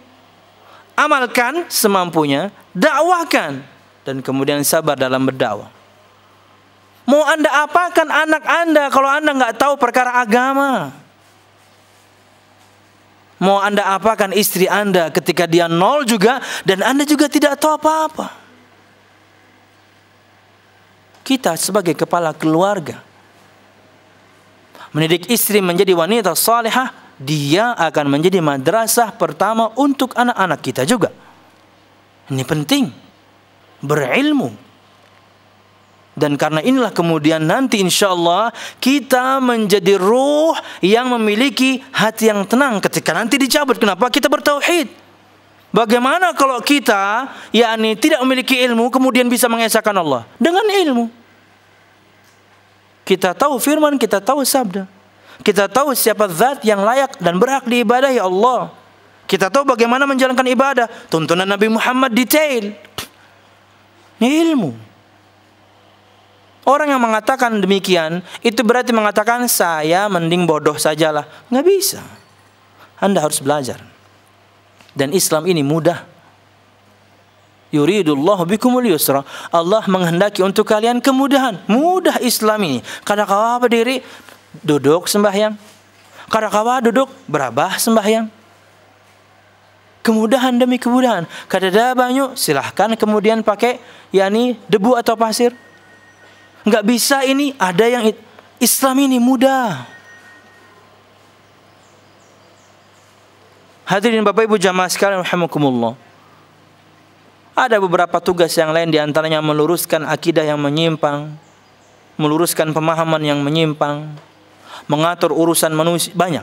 Speaker 1: amalkan semampunya dakwahkan dan kemudian sabar dalam berdakwah mau anda apakan anak anda kalau anda nggak tahu perkara agama Mau Anda apakan istri Anda ketika dia nol juga dan Anda juga tidak tahu apa-apa? kita sebagai kepala keluarga mendidik istri menjadi wanita salehah, dia akan menjadi madrasah pertama untuk anak-anak kita juga. Ini penting. Berilmu. Dan karena inilah kemudian nanti insya Allah kita menjadi ruh yang memiliki hati yang tenang ketika nanti dicabut. Kenapa? Kita bertauhid. Bagaimana kalau kita yakni tidak memiliki ilmu kemudian bisa mengesahkan Allah dengan ilmu? Kita tahu firman, kita tahu sabda. Kita tahu siapa zat yang layak dan berhak diibadahi Allah. Kita tahu bagaimana menjalankan ibadah, tuntunan Nabi Muhammad detail. Ini ilmu. Orang yang mengatakan demikian itu berarti mengatakan saya mending bodoh sajalah. Nggak bisa. Anda harus belajar. Dan Islam ini mudah. Yuridullah bikumul yusra. Allah menghendaki untuk kalian kemudahan. Mudah Islam ini. Kada kawa berdiri, duduk sembahyang. Kada kawa duduk, berabah sembahyang. Kemudahan demi kemudahan. Kada ada banyu, silahkan kemudian pakai yakni debu atau pasir. Enggak bisa ini, ada yang Islam ini mudah. Hadirin Bapak Ibu jamaah sekalian rahimakumullah. Ada beberapa tugas yang lain di antaranya meluruskan akidah yang menyimpang, meluruskan pemahaman yang menyimpang, mengatur urusan manusia banyak.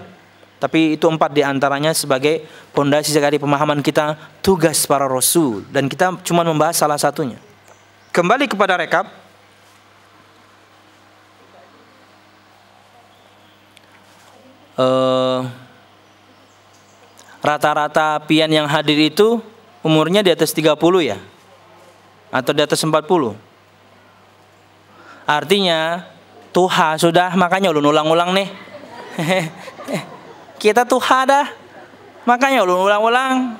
Speaker 1: Tapi itu empat di antaranya sebagai pondasi dari pemahaman kita tugas para rasul dan kita cuma membahas salah satunya. Kembali kepada rekap, uh, rata-rata pian yang hadir itu umurnya di atas 30 ya? Atau di atas 40? Artinya Tuha sudah makanya ulun ulang-ulang nih. *laughs* Kita Tuha dah. Makanya ulun ulang-ulang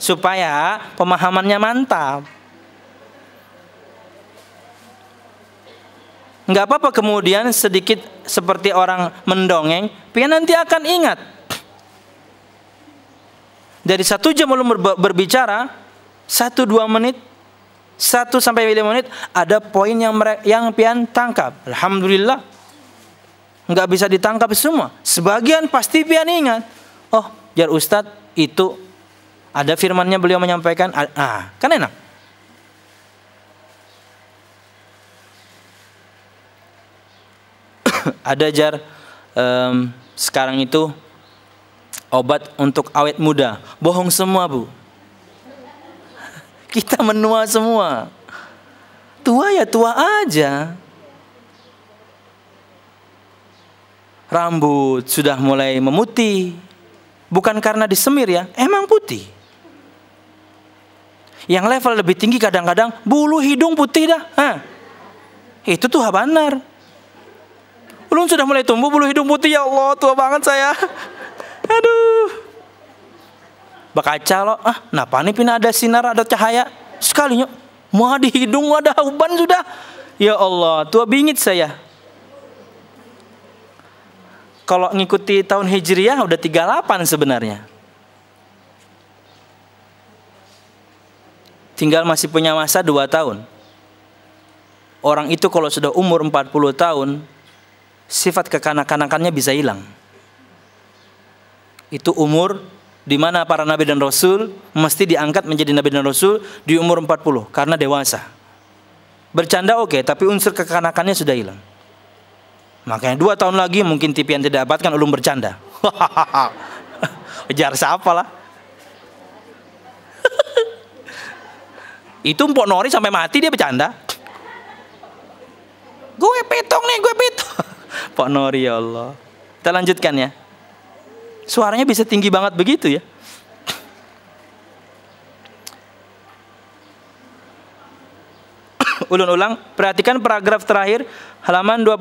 Speaker 1: supaya pemahamannya mantap. nggak apa-apa kemudian sedikit seperti orang mendongeng, pian nanti akan ingat dari satu jam belum berbicara satu dua menit satu sampai lima menit ada poin yang mereka, yang pian tangkap alhamdulillah nggak bisa ditangkap semua sebagian pasti pian ingat oh jar ustad itu ada firmannya beliau menyampaikan ah, ah kan enak *coughs* ada jar um, sekarang itu Obat untuk awet muda. Bohong semua, Bu. *laughs* Kita menua semua. Tua ya tua aja. Rambut sudah mulai memutih. Bukan karena disemir ya, emang putih. Yang level lebih tinggi kadang-kadang bulu hidung putih dah. Hah. Itu tuh benar. Belum sudah mulai tumbuh bulu hidung putih ya Allah tua banget saya. *laughs* Aduh. Bakaca lo, ah, kenapa nih pina ada sinar ada cahaya sekalinya mau di hidung ada uban sudah. Ya Allah, tua bingit saya. Kalau ngikuti tahun Hijriah udah 38 sebenarnya. Tinggal masih punya masa 2 tahun. Orang itu kalau sudah umur 40 tahun, sifat kekanak-kanakannya bisa hilang itu umur di mana para nabi dan rasul mesti diangkat menjadi nabi dan rasul di umur 40 karena dewasa. Bercanda oke, okay, tapi unsur kekanakannya sudah hilang. Makanya dua tahun lagi mungkin yang tidak dapatkan ulum bercanda. *laughs* Jar siapa lah? *laughs* Itu Mpok Nori sampai mati dia bercanda. Gue petong nih, gue petong. *laughs* Pak Nori ya Allah. Kita lanjutkan ya. Suaranya bisa tinggi banget begitu ya. *coughs* Ulun-ulang, perhatikan paragraf terakhir halaman 21. *clears throat*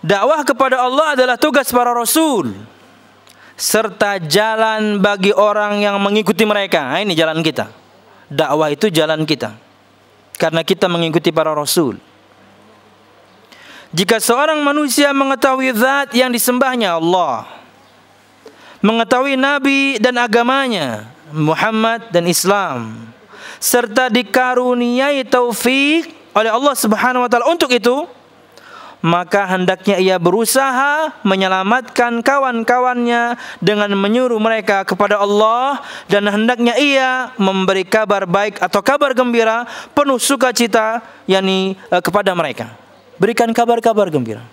Speaker 1: Dakwah kepada Allah adalah tugas para rasul serta jalan bagi orang yang mengikuti mereka. Nah, ini jalan kita. Dakwah itu jalan kita. Karena kita mengikuti para rasul. Jika seorang manusia mengetahui zat yang disembahnya Allah, mengetahui nabi dan agamanya Muhammad dan Islam, serta dikaruniai taufik oleh Allah Subhanahu wa taala untuk itu, maka hendaknya ia berusaha menyelamatkan kawan-kawannya dengan menyuruh mereka kepada Allah dan hendaknya ia memberi kabar baik atau kabar gembira penuh sukacita yakni eh, kepada mereka berikan kabar-kabar gembira.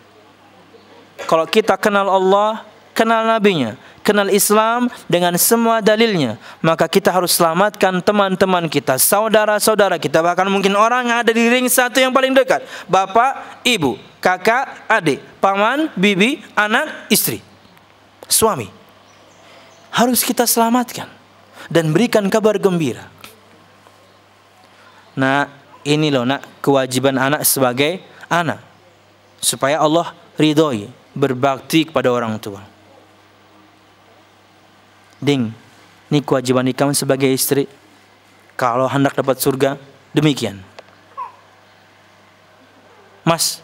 Speaker 1: Kalau kita kenal Allah, kenal Nabi-Nya, kenal Islam dengan semua dalilnya, maka kita harus selamatkan teman-teman kita, saudara-saudara kita, bahkan mungkin orang yang ada di ring satu yang paling dekat, bapak, ibu, kakak, adik, paman, bibi, anak, istri, suami. Harus kita selamatkan dan berikan kabar gembira. Nah, ini loh nak kewajiban anak sebagai anak supaya Allah ridhoi berbakti kepada orang tua. Ding, ini kewajiban kamu sebagai istri. Kalau hendak dapat surga, demikian. Mas,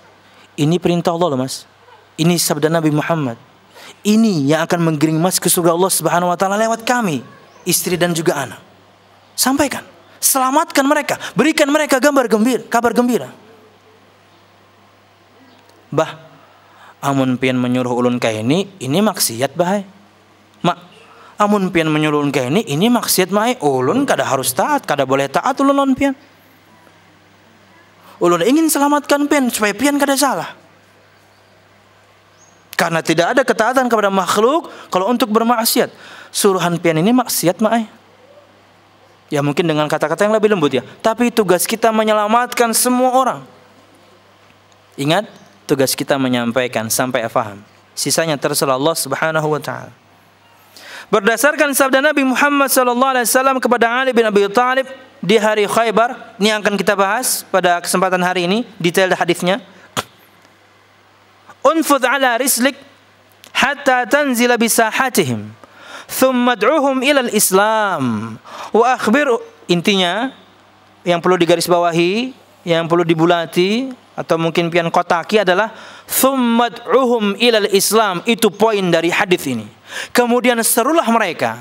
Speaker 1: ini perintah Allah loh mas. Ini sabda Nabi Muhammad. Ini yang akan menggiring mas ke surga Allah Subhanahu Wa Taala lewat kami, istri dan juga anak. Sampaikan, selamatkan mereka, berikan mereka gambar gembira, kabar gembira bah amun pian menyuruh ulun ka ini ini maksiat bahai mak amun pian menyuruh ulun ka ini ini maksiat mai ulun kada harus taat kada boleh taat ulun lawan pian ulun ingin selamatkan pian supaya pian kada salah karena tidak ada ketaatan kepada makhluk kalau untuk bermaksiat suruhan pian ini maksiat mai ya mungkin dengan kata-kata yang lebih lembut ya tapi tugas kita menyelamatkan semua orang ingat tugas kita menyampaikan sampai faham. Sisanya terserah Allah Subhanahu wa taala. Berdasarkan sabda Nabi Muhammad sallallahu alaihi wasallam kepada Ali bin Abi Thalib di hari Khaybar, ini yang akan kita bahas pada kesempatan hari ini, detail hadisnya. Unfud ala rislik hatta tanzila bisahatihim. Thumma ad'uhum ila al-Islam wa akhbir intinya yang perlu digarisbawahi, yang perlu dibulati atau mungkin pian kotaki adalah thummad'uhum ilal Islam itu poin dari hadis ini. Kemudian serulah mereka,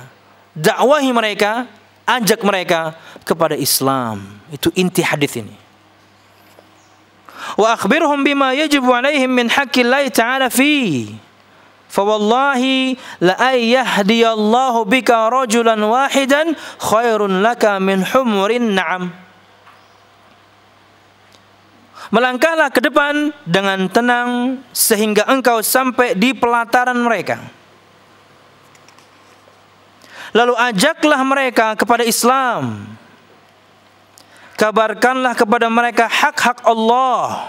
Speaker 1: dakwahi mereka, ajak mereka kepada Islam. Itu inti hadis ini. Wa akhbirhum bima yajibu alaihim min haqqillahi ta'ala fi. Fawallahi la ayyahdi bika rajulan wahidan khairun laka min humurin na'am. Melangkahlah ke depan dengan tenang sehingga engkau sampai di pelataran mereka. Lalu ajaklah mereka kepada Islam. Kabarkanlah kepada mereka hak-hak Allah.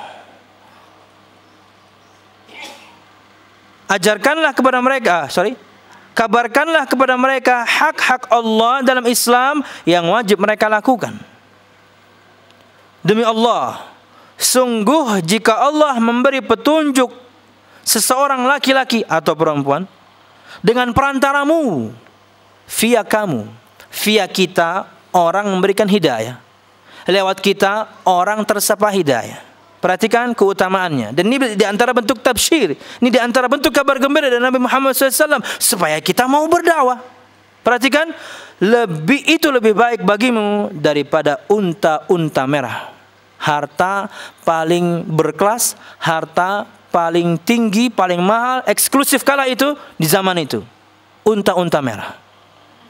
Speaker 1: Ajarkanlah kepada mereka, ah, sorry, kabarkanlah kepada mereka hak-hak Allah dalam Islam yang wajib mereka lakukan. Demi Allah, Sungguh jika Allah memberi petunjuk seseorang laki-laki atau perempuan dengan perantaramu via kamu, via kita orang memberikan hidayah. Lewat kita orang tersapa hidayah. Perhatikan keutamaannya. Dan ini di antara bentuk tafsir. Ini di antara bentuk kabar gembira dari Nabi Muhammad SAW. Supaya kita mau berdakwah. Perhatikan. Lebih itu lebih baik bagimu daripada unta-unta merah harta paling berkelas, harta paling tinggi, paling mahal, eksklusif kala itu di zaman itu. Unta-unta merah.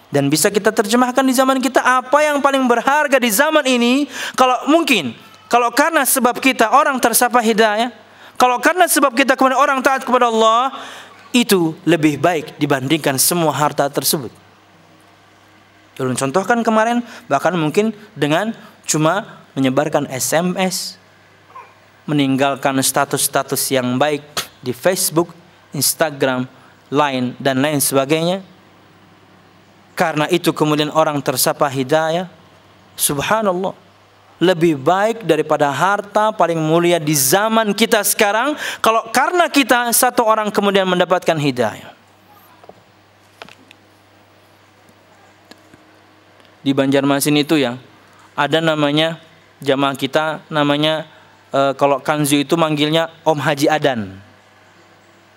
Speaker 1: Dan bisa kita terjemahkan di zaman kita apa yang paling berharga di zaman ini kalau mungkin kalau karena sebab kita orang tersapa hidayah, kalau karena sebab kita kemudian orang taat kepada Allah, itu lebih baik dibandingkan semua harta tersebut. Dulu contohkan kemarin bahkan mungkin dengan cuma menyebarkan SMS, meninggalkan status-status yang baik di Facebook, Instagram, Line, dan lain sebagainya. Karena itu kemudian orang tersapa hidayah. Subhanallah. Lebih baik daripada harta paling mulia di zaman kita sekarang. Kalau karena kita satu orang kemudian mendapatkan hidayah. Di Banjarmasin itu ya. Ada namanya jamaah kita namanya e, kalau Kanzu itu manggilnya Om Haji Adan.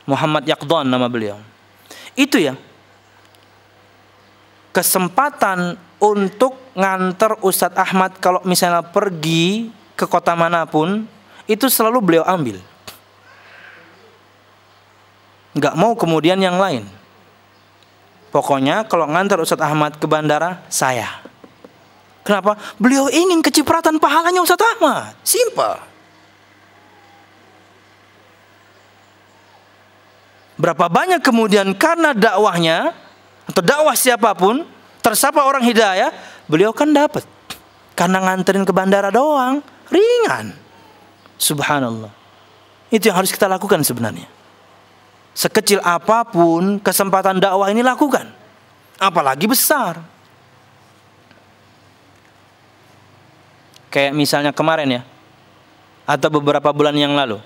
Speaker 1: Muhammad Yakdon nama beliau. Itu ya. Kesempatan untuk nganter Ustadz Ahmad kalau misalnya pergi ke kota manapun itu selalu beliau ambil. Nggak mau kemudian yang lain. Pokoknya kalau nganter Ustadz Ahmad ke bandara saya. Kenapa? Beliau ingin kecipratan pahalanya Ustaz Ahmad. Simpel. Berapa banyak kemudian karena dakwahnya atau dakwah siapapun tersapa orang hidayah, beliau kan dapat. Karena nganterin ke bandara doang, ringan. Subhanallah. Itu yang harus kita lakukan sebenarnya. Sekecil apapun kesempatan dakwah ini lakukan. Apalagi besar. Kayak misalnya kemarin ya. Atau beberapa bulan yang lalu.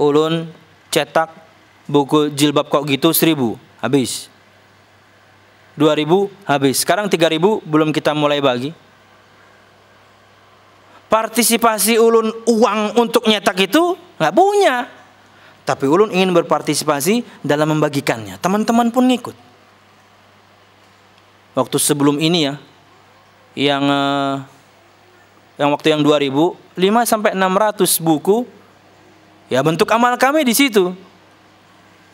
Speaker 1: Ulun cetak buku jilbab kok gitu seribu habis. dua ribu habis. Sekarang tiga ribu belum kita mulai bagi. Partisipasi ulun uang untuk nyetak itu nggak punya. Tapi ulun ingin berpartisipasi dalam membagikannya. Teman-teman pun ngikut. Waktu sebelum ini ya, yang eh, yang waktu yang 2000 5 sampai 600 buku ya bentuk amal kami di situ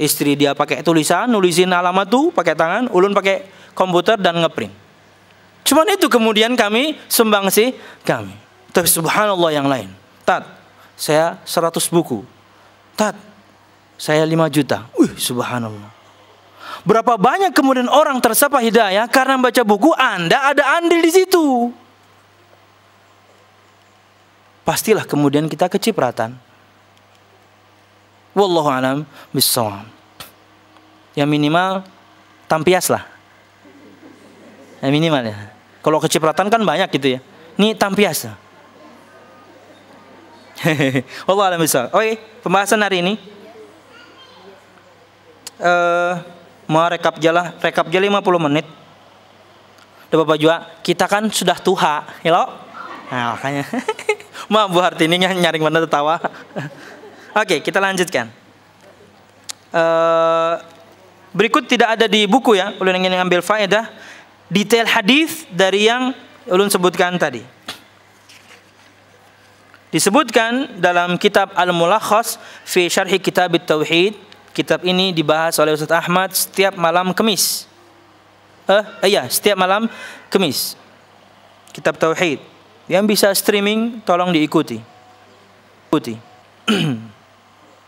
Speaker 1: istri dia pakai tulisan nulisin alamat tuh pakai tangan ulun pakai komputer dan ngeprint cuman itu kemudian kami sembang sih kami terus subhanallah yang lain tat saya 100 buku tat saya 5 juta wih subhanallah Berapa banyak kemudian orang tersapa hidayah karena baca buku Anda ada andil di situ pastilah kemudian kita kecipratan. Wallahu alam bisawab. Yang minimal tampias lah. Yang minimal ya. Kalau kecipratan kan banyak gitu ya. Ini tampias. *laughs* Wallahu alam bisawab. Oke, pembahasan hari ini eh mau rekap jalan, rekap jalan 50 menit. Dapat Bapak juga, kita kan sudah tuha, ya Nah, makanya. *laughs* Mak Bu Hartini nyaring mana tertawa. *laughs* Oke, okay, kita lanjutkan. Uh, berikut tidak ada di buku ya. Ulun ingin ambil faedah detail hadis dari yang ulun sebutkan tadi. Disebutkan dalam kitab Al-Mulakhas fi Syarhi Kitab Tauhid. Kitab ini dibahas oleh Ustaz Ahmad setiap malam Kamis. Eh, iya, setiap malam Kamis. Kitab Tauhid. Yang bisa streaming tolong diikuti. Ikuti. *clears throat*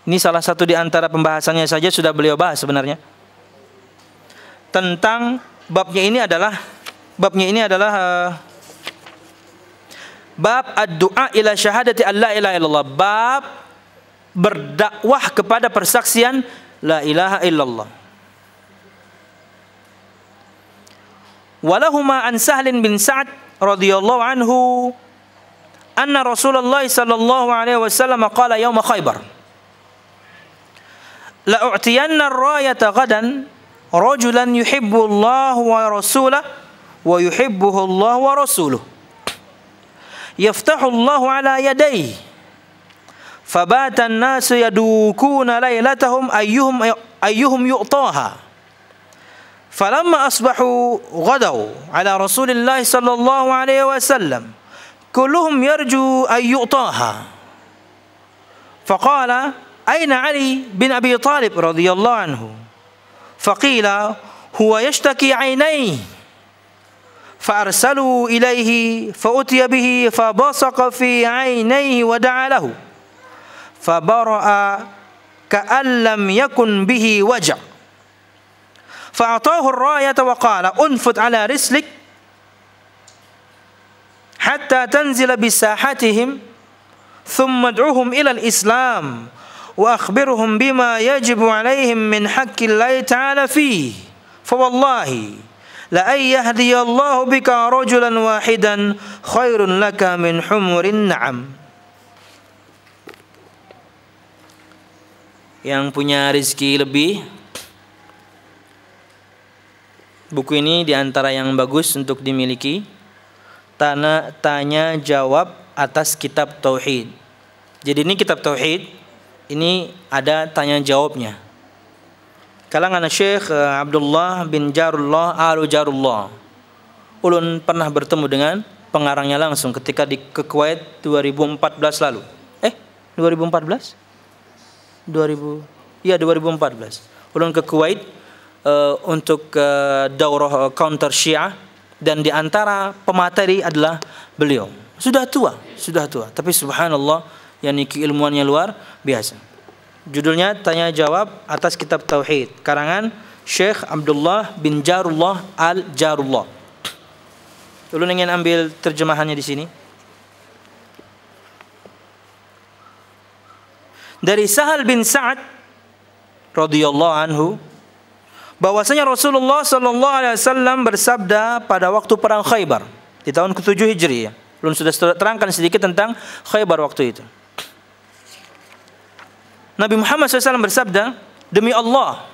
Speaker 1: Ini salah satu di antara pembahasannya saja sudah beliau bahas sebenarnya. Tentang babnya ini adalah babnya ini adalah uh, bab ad-du'a ila syahadati alla ilaha illallah. Bab berdakwah kepada persaksian la ilaha illallah. Walahuma an Sahlin bin Sa'ad رضي الله عنه أن رسول الله صلى الله عليه وسلم قال يوم خيبر لأعطين الراية غدا رجلا يحب الله ورسوله ويحبه الله ورسوله يفتح الله على يديه فبات الناس يدوكون ليلتهم أيهم, أيهم يؤطاها فلما أصبحوا غدوا على رسول الله صلى الله عليه وسلم كلهم يرجو أن يؤطاها فقال أين علي بن أبي طالب رضي الله عنه فقيل هو يشتكي عينيه فأرسلوا إليه فأتي به فبصق في عينيه ودعا له فبرأ كأن لم يكن به وجع Fa'atahu ar-rayata wa qala unfut ala rislik hatta tanzila bisahatihim thumma ad'uhum ila al-islam wa akhbiruhum bima yajibu alaihim min haqqillahi ta'ala fi fa wallahi la ay yahdiyallahu bika rajulan wahidan khairun laka min humurin na'am yang punya rezeki lebih Buku ini diantara yang bagus untuk dimiliki. Tanya, tanya jawab atas kitab Tauhid. Jadi ini kitab Tauhid, ini ada tanya jawabnya. Kalangan Syekh eh, Abdullah bin Jarullah al Jarullah. Ulun pernah bertemu dengan pengarangnya langsung ketika di ke Kuwait 2014 lalu. Eh, 2014? 2000 Iya 2014. Ulun ke Kuwait uh, untuk uh, daurah eh, counter Syiah dan di antara pemateri adalah beliau. Sudah tua, sudah tua, tapi subhanallah yang yakni keilmuannya luar biasa. Judulnya tanya jawab atas kitab tauhid karangan Syekh Abdullah bin Jarullah Al Jarullah. Dulu ingin ambil terjemahannya di sini. Dari Sahal bin Sa'ad radhiyallahu anhu bahwasanya Rasulullah Shallallahu Alaihi Wasallam bersabda pada waktu perang Khaybar di tahun ke-7 ya. Belum sudah terangkan sedikit tentang Khaybar waktu itu. Nabi Muhammad SAW bersabda, demi Allah,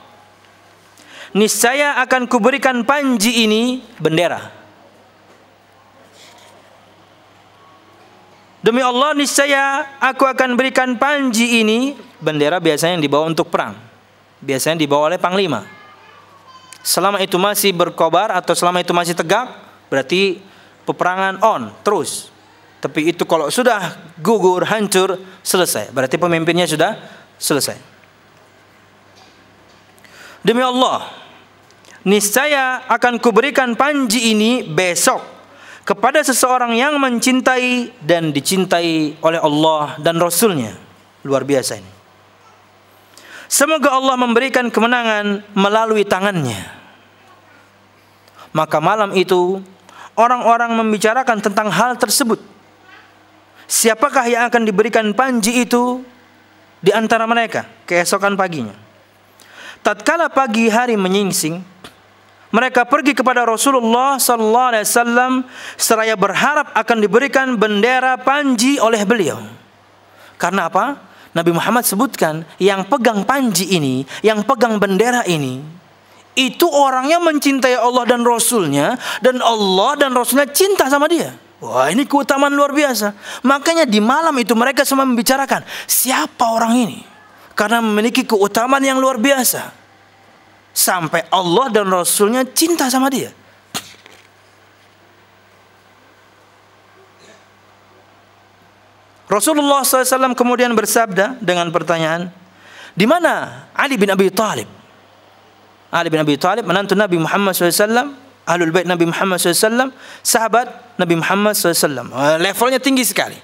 Speaker 1: niscaya akan kuberikan panji ini bendera. Demi Allah niscaya aku akan berikan panji ini bendera biasanya yang dibawa untuk perang. Biasanya dibawa oleh panglima selama itu masih berkobar atau selama itu masih tegak berarti peperangan on terus tapi itu kalau sudah gugur hancur selesai berarti pemimpinnya sudah selesai demi Allah niscaya akan kuberikan panji ini besok kepada seseorang yang mencintai dan dicintai oleh Allah dan Rasulnya luar biasa ini Semoga Allah memberikan kemenangan melalui tangannya. Maka malam itu orang-orang membicarakan tentang hal tersebut. Siapakah yang akan diberikan panji itu di antara mereka keesokan paginya? Tatkala pagi hari menyingsing, mereka pergi kepada Rasulullah sallallahu alaihi wasallam seraya berharap akan diberikan bendera panji oleh beliau. Karena apa? Nabi Muhammad sebutkan yang pegang panji ini, yang pegang bendera ini, itu orangnya mencintai Allah dan Rasulnya dan Allah dan Rasulnya cinta sama dia. Wah ini keutamaan luar biasa. Makanya di malam itu mereka semua membicarakan siapa orang ini. Karena memiliki keutamaan yang luar biasa. Sampai Allah dan Rasulnya cinta sama dia. Rasulullah SAW kemudian bersabda dengan pertanyaan, di mana Ali bin Abi Thalib? Ali bin Abi Thalib menantu Nabi Muhammad SAW, ahlul bait Nabi Muhammad SAW, sahabat Nabi Muhammad SAW. Eh, levelnya tinggi sekali.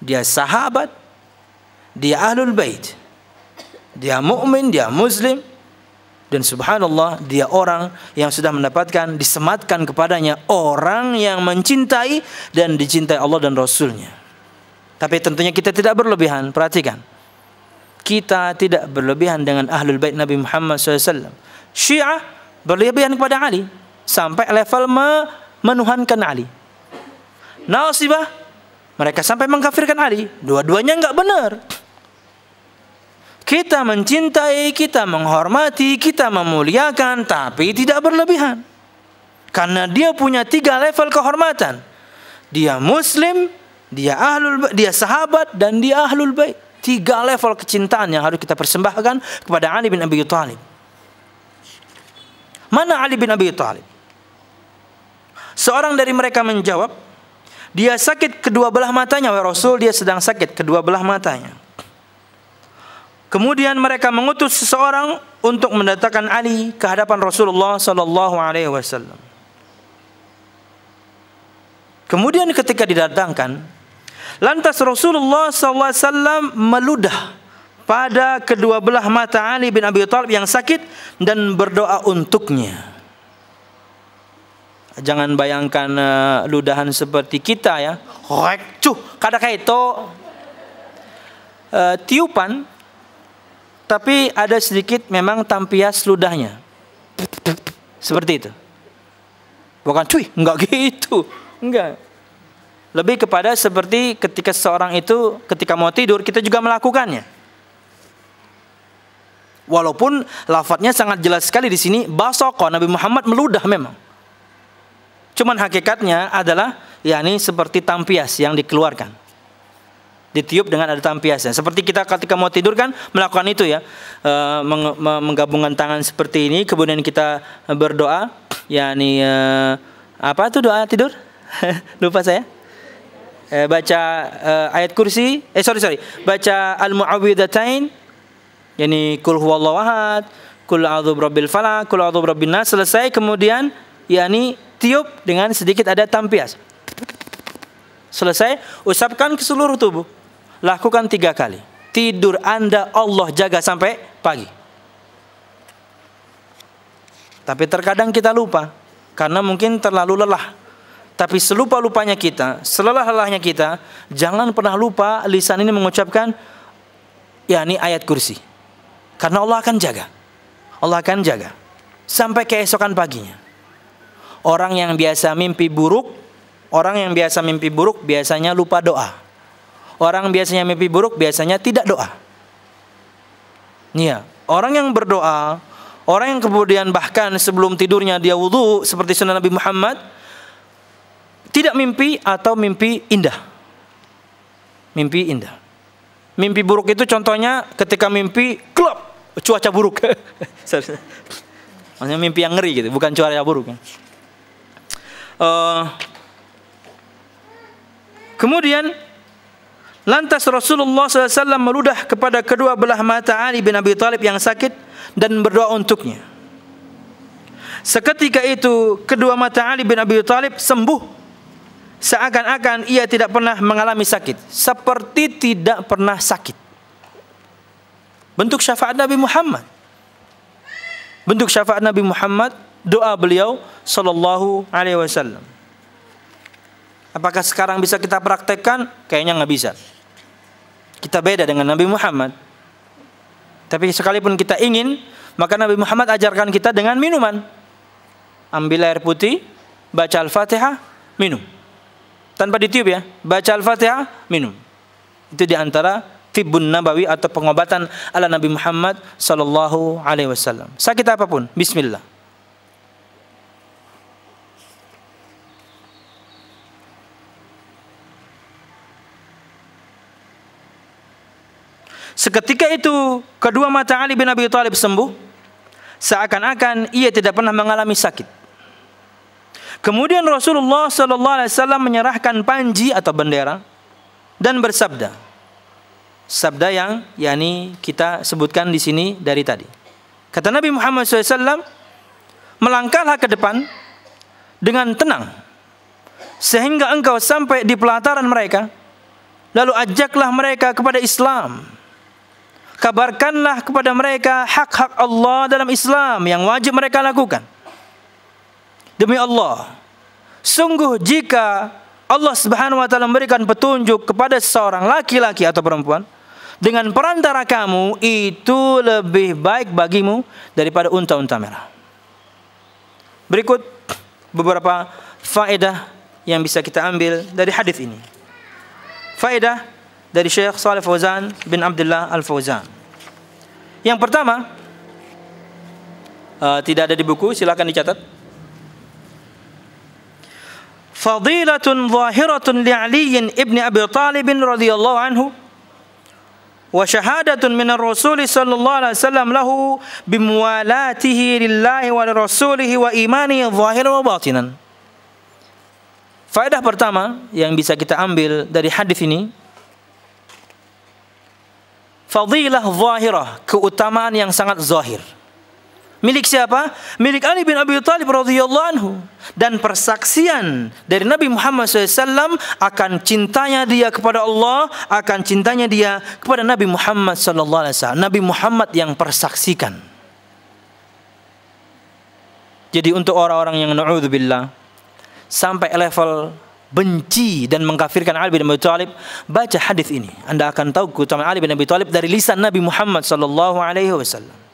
Speaker 1: Dia sahabat, dia ahlul bait, dia mukmin, dia muslim, dan subhanallah dia orang yang sudah mendapatkan disematkan kepadanya orang yang mencintai dan dicintai Allah dan Rasulnya. nya tapi tentunya kita tidak berlebihan. Perhatikan. Kita tidak berlebihan dengan ahlul bait Nabi Muhammad SAW. Syiah berlebihan kepada Ali. Sampai level menuhankan Ali. Nasibah mereka sampai mengkafirkan Ali. Dua-duanya enggak benar. Kita mencintai, kita menghormati, kita memuliakan, tapi tidak berlebihan. Karena dia punya tiga level kehormatan. Dia Muslim, dia ahlul dia sahabat dan dia ahlul bait. Tiga level kecintaan yang harus kita persembahkan kepada Ali bin Abi Thalib. Mana Ali bin Abi Thalib? Seorang dari mereka menjawab, dia sakit kedua belah matanya, wahai Rasul, dia sedang sakit kedua belah matanya. Kemudian mereka mengutus seseorang untuk mendatangkan Ali ke hadapan Rasulullah sallallahu alaihi wasallam. Kemudian ketika didatangkan, Lantas Rasulullah SAW meludah pada kedua belah mata Ali bin Abi Thalib yang sakit dan berdoa untuknya. Jangan bayangkan uh, ludahan seperti kita ya. Rek cuh, kada kayak Uh, tiupan tapi ada sedikit memang tampias ludahnya. Seperti itu. Bukan cuy, enggak gitu. Enggak lebih kepada seperti ketika seseorang itu ketika mau tidur kita juga melakukannya. Walaupun lafadznya sangat jelas sekali di sini basoko Nabi Muhammad meludah memang. Cuman hakikatnya adalah yakni seperti tampias yang dikeluarkan. Ditiup dengan ada tampiasnya. Seperti kita ketika mau tidur kan melakukan itu ya. Eh, menggabungkan tangan seperti ini kemudian kita berdoa yakni e, apa itu doa tidur? *laughs* Lupa saya eh, baca eh, ayat kursi, eh sorry sorry, baca al muawwidatain yakni kul huwallahu ahad, kul a'udzu birabbil falaq, kul a'udzu birabbin nas, selesai kemudian yakni tiup dengan sedikit ada tampias. Selesai, usapkan ke seluruh tubuh. Lakukan tiga kali. Tidur Anda Allah jaga sampai pagi. Tapi terkadang kita lupa karena mungkin terlalu lelah tapi selupa-lupanya kita, selelah-lelahnya kita, jangan pernah lupa lisan ini mengucapkan ya ini ayat kursi. Karena Allah akan jaga. Allah akan jaga sampai keesokan paginya. Orang yang biasa mimpi buruk, orang yang biasa mimpi buruk biasanya lupa doa. Orang biasanya mimpi buruk biasanya tidak doa. Iya, orang yang berdoa, orang yang kemudian bahkan sebelum tidurnya dia wudhu seperti sunnah Nabi Muhammad tidak mimpi atau mimpi indah. Mimpi indah. Mimpi buruk itu contohnya ketika mimpi klub cuaca buruk. *laughs* Maksudnya mimpi yang ngeri gitu, bukan cuaca buruk. Uh, kemudian lantas Rasulullah SAW meludah kepada kedua belah mata Ali bin Abi Thalib yang sakit dan berdoa untuknya. Seketika itu kedua mata Ali bin Abi Thalib sembuh seakan-akan ia tidak pernah mengalami sakit, seperti tidak pernah sakit. Bentuk syafaat Nabi Muhammad. Bentuk syafaat Nabi Muhammad, doa beliau sallallahu alaihi wasallam. Apakah sekarang bisa kita praktekkan? Kayaknya nggak bisa. Kita beda dengan Nabi Muhammad. Tapi sekalipun kita ingin, maka Nabi Muhammad ajarkan kita dengan minuman. Ambil air putih, baca Al-Fatihah, minum tanpa ditiup ya. Baca Al-Fatihah, minum. Itu diantara tibun nabawi atau pengobatan ala Nabi Muhammad sallallahu alaihi wasallam. Sakit apapun, bismillah. Seketika itu kedua mata Ali bin Abi Thalib sembuh. Seakan-akan ia tidak pernah mengalami sakit. Kemudian Rasulullah sallallahu alaihi wasallam menyerahkan panji atau bendera dan bersabda. Sabda yang yakni kita sebutkan di sini dari tadi. Kata Nabi Muhammad SAW, melangkahlah ke depan dengan tenang sehingga engkau sampai di pelataran mereka lalu ajaklah mereka kepada Islam kabarkanlah kepada mereka hak-hak Allah dalam Islam yang wajib mereka lakukan Demi Allah, sungguh jika Allah Subhanahu wa taala memberikan petunjuk kepada seorang laki-laki atau perempuan dengan perantara kamu itu lebih baik bagimu daripada unta-unta merah. Berikut beberapa faedah yang bisa kita ambil dari hadis ini. Faedah dari Syekh Saleh Fauzan bin Abdullah Al Fauzan. Yang pertama, uh, tidak ada di buku, silakan dicatat fadilatun zahiratun li aliyin ibni abi talibin radhiyallahu anhu wa min rasul sallallahu alaihi wasallam lahu bimuwalatihi wa imani wa batinan. Faedah pertama yang bisa kita ambil dari hadis ini fadilah zahirah, keutamaan yang sangat zahir. Milik siapa? Milik Ali bin Abi Thalib radhiyallahu anhu. Dan persaksian dari Nabi Muhammad SAW akan cintanya dia kepada Allah, akan cintanya dia kepada Nabi Muhammad SAW. Nabi Muhammad yang persaksikan. Jadi untuk orang-orang yang naudzubillah sampai level benci dan mengkafirkan Ali bin Abi Thalib, baca hadis ini. Anda akan tahu keutamaan Ali bin Abi Thalib dari lisan Nabi Muhammad sallallahu alaihi wasallam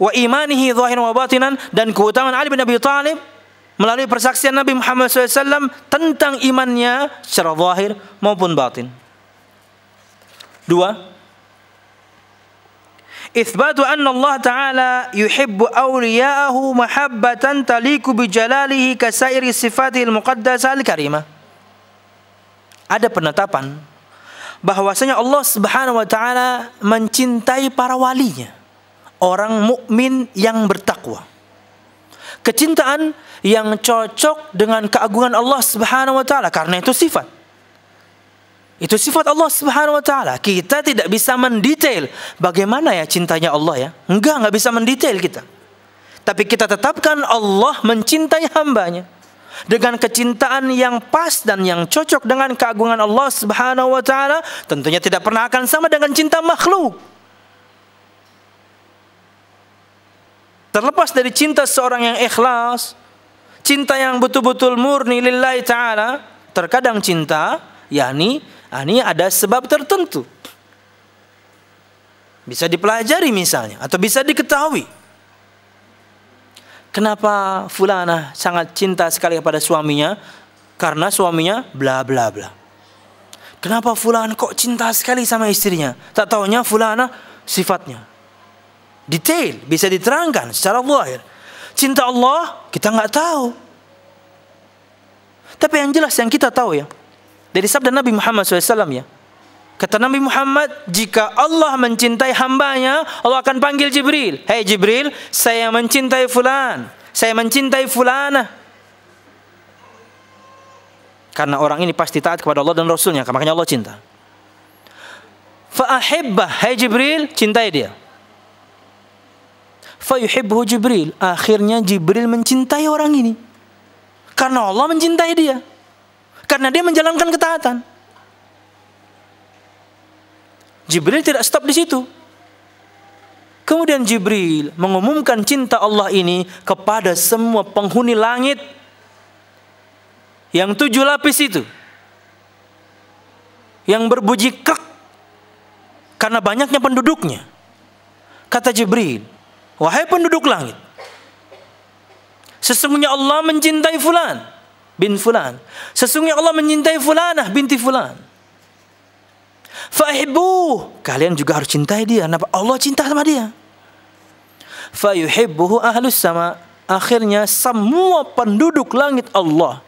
Speaker 1: wa imanihi zahiran wa batinan dan keutamaan Ali bin Abi Thalib melalui persaksian Nabi Muhammad SAW tentang imannya secara zahir maupun batin. Dua, Ithbatu anna Allah Ta'ala yuhibbu awliya'ahu mahabbatan taliku bijalalihi kasairi sifatihil muqaddasah al-karimah. Ada penetapan bahwasanya Allah Subhanahu wa taala mencintai para walinya orang mukmin yang bertakwa. Kecintaan yang cocok dengan keagungan Allah Subhanahu wa taala karena itu sifat. Itu sifat Allah Subhanahu wa taala. Kita tidak bisa mendetail bagaimana ya cintanya Allah ya. Enggak, enggak bisa mendetail kita. Tapi kita tetapkan Allah mencintai hambanya dengan kecintaan yang pas dan yang cocok dengan keagungan Allah Subhanahu wa taala, tentunya tidak pernah akan sama dengan cinta makhluk. Terlepas dari cinta seorang yang ikhlas, cinta yang betul-betul murni lillahi taala, terkadang cinta yakni ini ada sebab tertentu. Bisa dipelajari misalnya atau bisa diketahui. Kenapa fulana sangat cinta sekali kepada suaminya? Karena suaminya bla bla bla. Kenapa fulana kok cinta sekali sama istrinya? Tak tahunya fulana sifatnya detail, bisa diterangkan secara zahir. Cinta Allah kita nggak tahu. Tapi yang jelas yang kita tahu ya dari sabda Nabi Muhammad SAW ya. Kata Nabi Muhammad, jika Allah mencintai hambanya, Allah akan panggil Jibril. Hei Jibril, saya mencintai fulan. Saya mencintai fulana. Karena orang ini pasti taat kepada Allah dan Rasulnya. Makanya Allah cinta. Fa'ahibbah. Hei Jibril, cintai dia fayuhibbuhu Jibril. Akhirnya Jibril mencintai orang ini. Karena Allah mencintai dia. Karena dia menjalankan ketaatan. Jibril tidak stop di situ. Kemudian Jibril mengumumkan cinta Allah ini kepada semua penghuni langit yang tujuh lapis itu. Yang berbunyi kek karena banyaknya penduduknya. Kata Jibril, Wahai penduduk langit. Sesungguhnya Allah mencintai fulan bin fulan. Sesungguhnya Allah mencintai fulanah binti fulan. Fahibbuh. Kalian juga harus cintai dia. Kenapa? Allah cinta sama dia. Fayuhibbuhu ahlus sama. Akhirnya semua penduduk langit Allah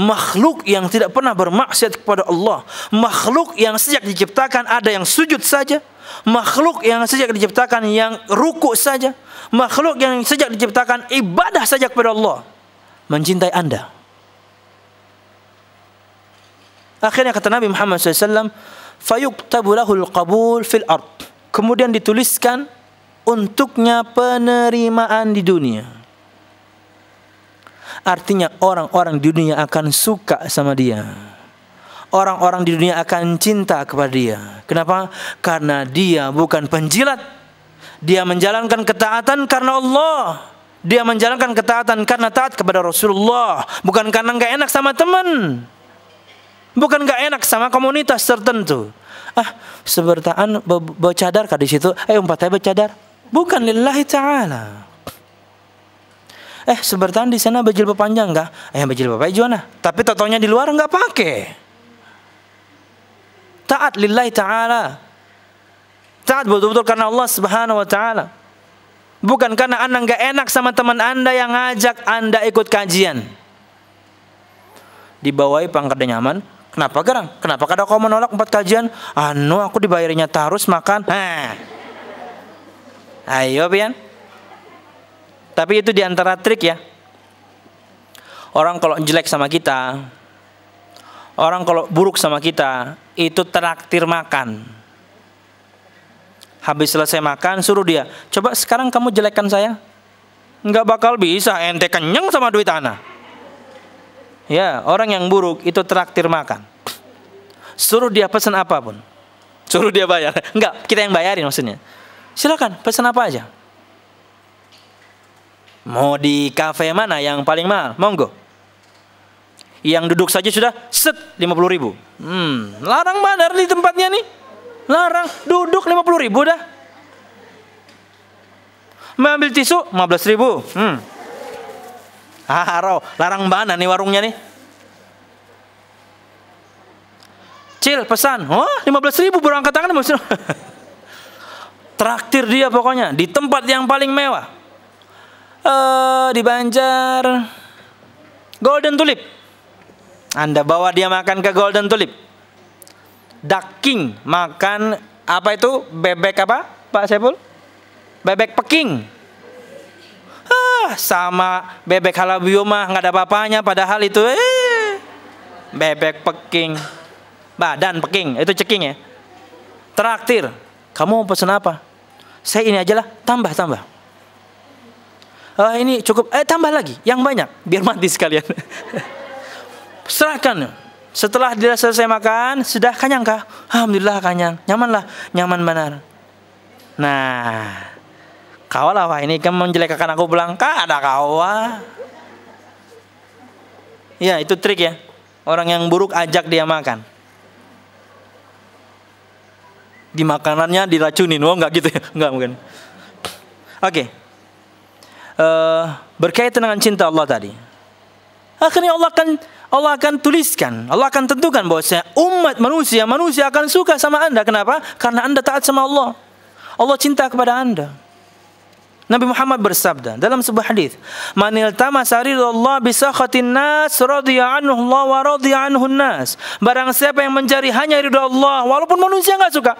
Speaker 1: makhluk yang tidak pernah bermaksiat kepada Allah, makhluk yang sejak diciptakan ada yang sujud saja, makhluk yang sejak diciptakan yang ruku saja, makhluk yang sejak diciptakan ibadah saja kepada Allah, mencintai Anda. Akhirnya kata Nabi Muhammad SAW, fayuktabu lahul qabul fil ard. Kemudian dituliskan untuknya penerimaan di dunia. Artinya orang-orang di dunia akan suka sama dia. Orang-orang di dunia akan cinta kepada dia. Kenapa? Karena dia bukan penjilat. Dia menjalankan ketaatan karena Allah. Dia menjalankan ketaatan karena taat kepada Rasulullah, bukan karena nggak enak sama teman. Bukan nggak enak sama komunitas tertentu. Ah, sebertaan bercadar kah di situ? umpatnya empat cadar. Bukan lillahi taala eh sebertahan di sana lebih panjang enggak eh lebih panjang juana tapi totonya di luar nggak pakai taat lillahi taala taat betul-betul karena Allah subhanahu wa taala bukan karena anda enggak enak sama teman anda yang ngajak anda ikut kajian dibawahi pangkat nyaman kenapa gerang kenapa kada kau menolak empat kajian anu aku dibayarnya tarus makan ayo pian tapi itu diantara trik ya. Orang kalau jelek sama kita, orang kalau buruk sama kita, itu traktir makan. Habis selesai makan, suruh dia, coba sekarang kamu jelekkan saya. Enggak bakal bisa, ente kenyang sama duit anak. Ya, orang yang buruk itu traktir makan. Suruh dia pesan apapun. Suruh dia bayar. Enggak, kita yang bayarin maksudnya. Silakan, pesan apa aja. Mau di kafe mana yang paling mahal? Monggo. Yang duduk saja sudah set 50 ribu. Hmm, larang bandar di tempatnya nih. Larang duduk 50 ribu dah. Mengambil tisu 15 ribu. Hmm. Haro, larang mana nih warungnya nih. Cil pesan, wah 15 ribu berangkat tangan maksudnya? *laughs* Traktir dia pokoknya di tempat yang paling mewah uh, di Banjar Golden Tulip. Anda bawa dia makan ke Golden Tulip. Ducking makan apa itu? Bebek apa? Pak Sebul, Bebek Peking. Ah, sama bebek halal mah nggak ada papanya padahal itu eh, bebek Peking. Badan Peking, itu ceking ya. Traktir. Kamu mau pesen apa? Saya ini aja lah, tambah-tambah uh, ini cukup eh tambah lagi yang banyak biar mati sekalian *laughs* serahkan setelah dia selesai makan sudah kenyang kah alhamdulillah kenyang lah, nyaman benar nah kau lah wah ini kan menjelekkan aku bilang kak ada kau ya itu trik ya orang yang buruk ajak dia makan di makanannya diracunin oh nggak gitu ya nggak mungkin oke okay. Eh, berkaitan dengan cinta Allah tadi. Akhirnya Allah akan Allah akan tuliskan, Allah akan tentukan bahwa umat manusia, manusia akan suka sama Anda. Kenapa? Karena Anda taat sama Allah. Allah cinta kepada Anda. Nabi Muhammad bersabda dalam sebuah hadis, "Man iltama sarirullah bi sakhatin nas radhiya anhu Allah wa radhiya anhu nas." Barang siapa yang mencari hanya ridha Allah walaupun manusia enggak suka.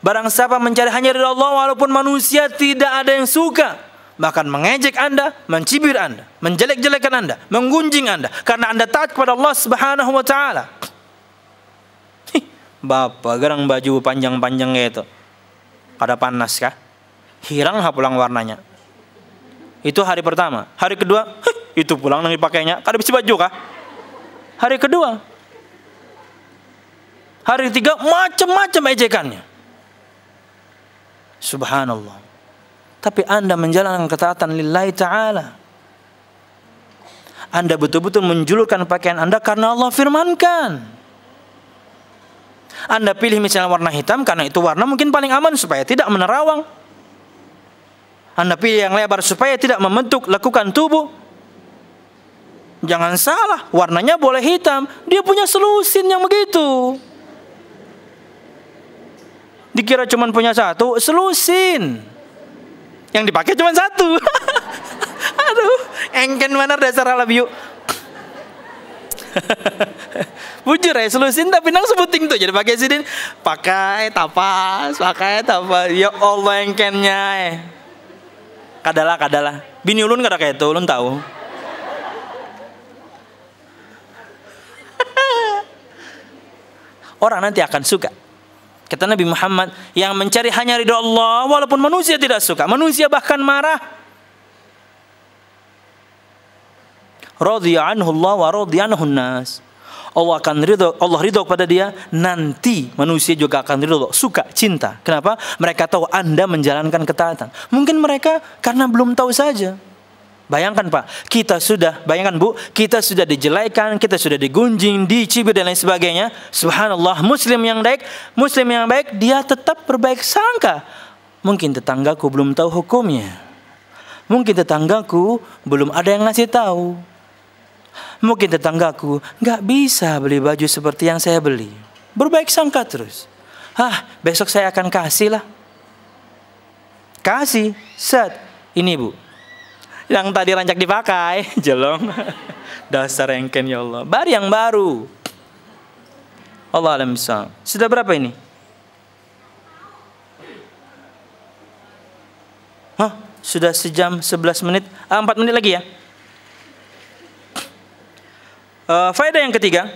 Speaker 1: Barang siapa mencari hanya ridha Allah walaupun manusia tidak ada yang suka bahkan mengejek Anda, mencibir Anda, menjelek jelekkan Anda, menggunjing Anda karena Anda taat kepada Allah Subhanahu wa taala. Bapak gerang baju panjang-panjang itu. ada panas kah? Hirang ha pulang warnanya. Itu hari pertama. Hari kedua, itu pulang nang dipakainya. Kada bisa baju kah? Hari kedua. Hari ketiga macam-macam ejekannya. Subhanallah. Tapi Anda menjalankan ketaatan lillahi ta'ala. Anda betul-betul menjulurkan pakaian Anda karena Allah firmankan. Anda pilih misalnya warna hitam karena itu warna mungkin paling aman supaya tidak menerawang. Anda pilih yang lebar supaya tidak membentuk lekukan tubuh. Jangan salah, warnanya boleh hitam. Dia punya selusin yang begitu. Dikira cuma punya satu, selusin yang dipakai cuma satu *laughs* aduh engken mana dasar biu. *laughs* Bujur ya selusin tapi nang sebutin tuh jadi pakai sidin pakai tapas pakai tapas ya Allah engkennya eh. Kadalah kadalah bini ulun kada kayak itu ulun tahu. *laughs* Orang nanti akan suka Kata Nabi Muhammad, yang mencari hanya ridho Allah walaupun manusia tidak suka, manusia bahkan marah. Radhiya anhu Allah wa radhiya nas. Allah akan ridho, Allah ridho kepada dia, nanti manusia juga akan ridho, suka, cinta. Kenapa? Mereka tahu Anda menjalankan ketaatan. Mungkin mereka karena belum tahu saja. Bayangkan Pak, kita sudah, bayangkan Bu, kita sudah dijelaikan, kita sudah digunjing, dicibir dan lain sebagainya. Subhanallah, muslim yang baik, muslim yang baik, dia tetap berbaik sangka. Mungkin tetanggaku belum tahu hukumnya. Mungkin tetanggaku belum ada yang ngasih tahu. Mungkin tetanggaku nggak bisa beli baju seperti yang saya beli. Berbaik sangka terus. Ah, besok saya akan kasih lah. Kasih, set. Ini bu, yang tadi rancak dipakai *laughs* jelong dasar engken ya Allah bar yang baru Allah alam sudah berapa ini Hah? Sudah sejam sebelas menit, ah, 4 menit lagi ya. Uh, faedah yang ketiga,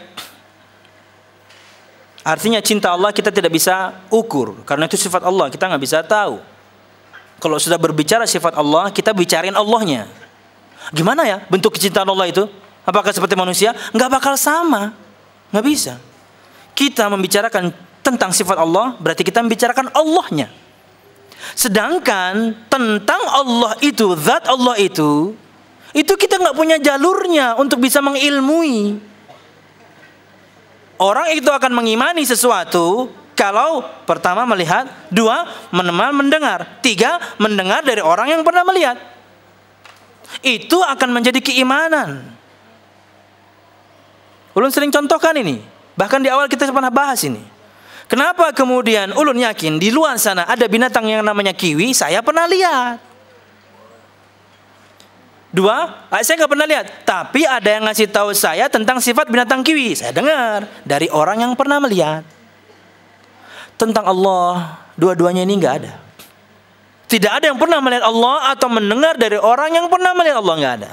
Speaker 1: artinya cinta Allah kita tidak bisa ukur karena itu sifat Allah kita nggak bisa tahu. Kalau sudah berbicara sifat Allah, kita bicarain Allahnya. Gimana ya bentuk kecintaan Allah itu? Apakah seperti manusia? Enggak bakal sama. Enggak bisa. Kita membicarakan tentang sifat Allah, berarti kita membicarakan Allahnya. Sedangkan tentang Allah itu, zat Allah itu, itu kita nggak punya jalurnya untuk bisa mengilmui. Orang itu akan mengimani sesuatu, kalau pertama melihat, dua menemal mendengar, tiga mendengar dari orang yang pernah melihat. Itu akan menjadi keimanan. Ulun sering contohkan ini. Bahkan di awal kita pernah bahas ini. Kenapa kemudian ulun yakin di luar sana ada binatang yang namanya kiwi, saya pernah lihat. Dua, ah, saya nggak pernah lihat. Tapi ada yang ngasih tahu saya tentang sifat binatang kiwi. Saya dengar dari orang yang pernah melihat tentang Allah dua-duanya ini nggak ada. Tidak ada yang pernah melihat Allah atau mendengar dari orang yang pernah melihat Allah nggak ada.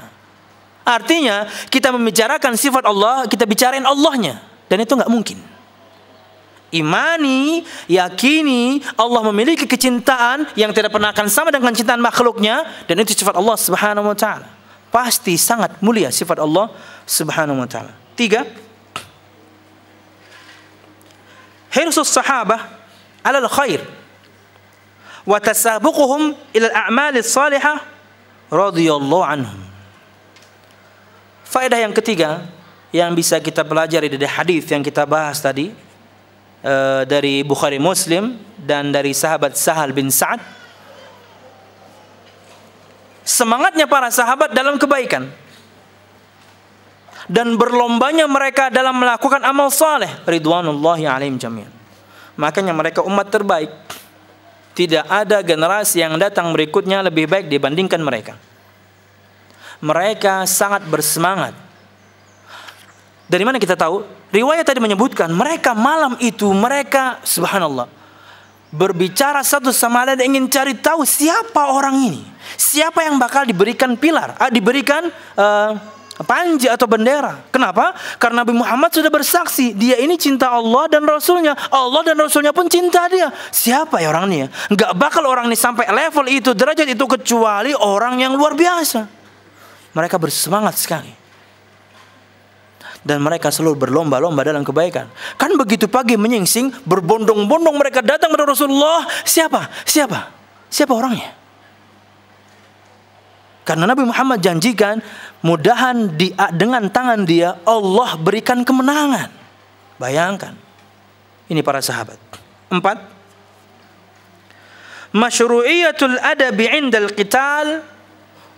Speaker 1: Artinya kita membicarakan sifat Allah, kita bicarain Allahnya dan itu nggak mungkin. Imani, yakini Allah memiliki kecintaan yang tidak pernah akan sama dengan cintaan makhluknya dan itu sifat Allah Subhanahu wa taala. Pasti sangat mulia sifat Allah Subhanahu wa taala. Tiga, hirsus sahabah alal khair wa tasabuquhum ila al-a'mal salihah radhiyallahu anhum. Faedah yang ketiga yang bisa kita pelajari dari hadis yang kita bahas tadi eh, dari Bukhari Muslim dan dari sahabat Sahal bin Sa'ad semangatnya para sahabat dalam kebaikan dan berlombanya mereka dalam melakukan amal saleh ridwanullahi alaihim jami'an. Makanya mereka umat terbaik. Tidak ada generasi yang datang berikutnya lebih baik dibandingkan mereka. Mereka sangat bersemangat. Dari mana kita tahu? Riwayat tadi menyebutkan mereka malam itu mereka subhanallah berbicara satu sama lain ingin cari tahu siapa orang ini, siapa yang bakal diberikan pilar, ah, diberikan uh, panji atau bendera. Kenapa? Karena Nabi Muhammad sudah bersaksi, dia ini cinta Allah dan Rasulnya. Allah dan Rasulnya pun cinta dia. Siapa ya orang ini ya? bakal orang ini sampai level itu, derajat itu kecuali orang yang luar biasa. Mereka bersemangat sekali. Dan mereka selalu berlomba-lomba dalam kebaikan. Kan begitu pagi menyingsing, berbondong-bondong mereka datang kepada Rasulullah. Siapa? Siapa? Siapa orangnya? Karena Nabi Muhammad janjikan, mudahan di, dengan tangan dia Allah berikan kemenangan. Bayangkan. Ini para sahabat. Empat. Masyru'iyatul adabi indal qital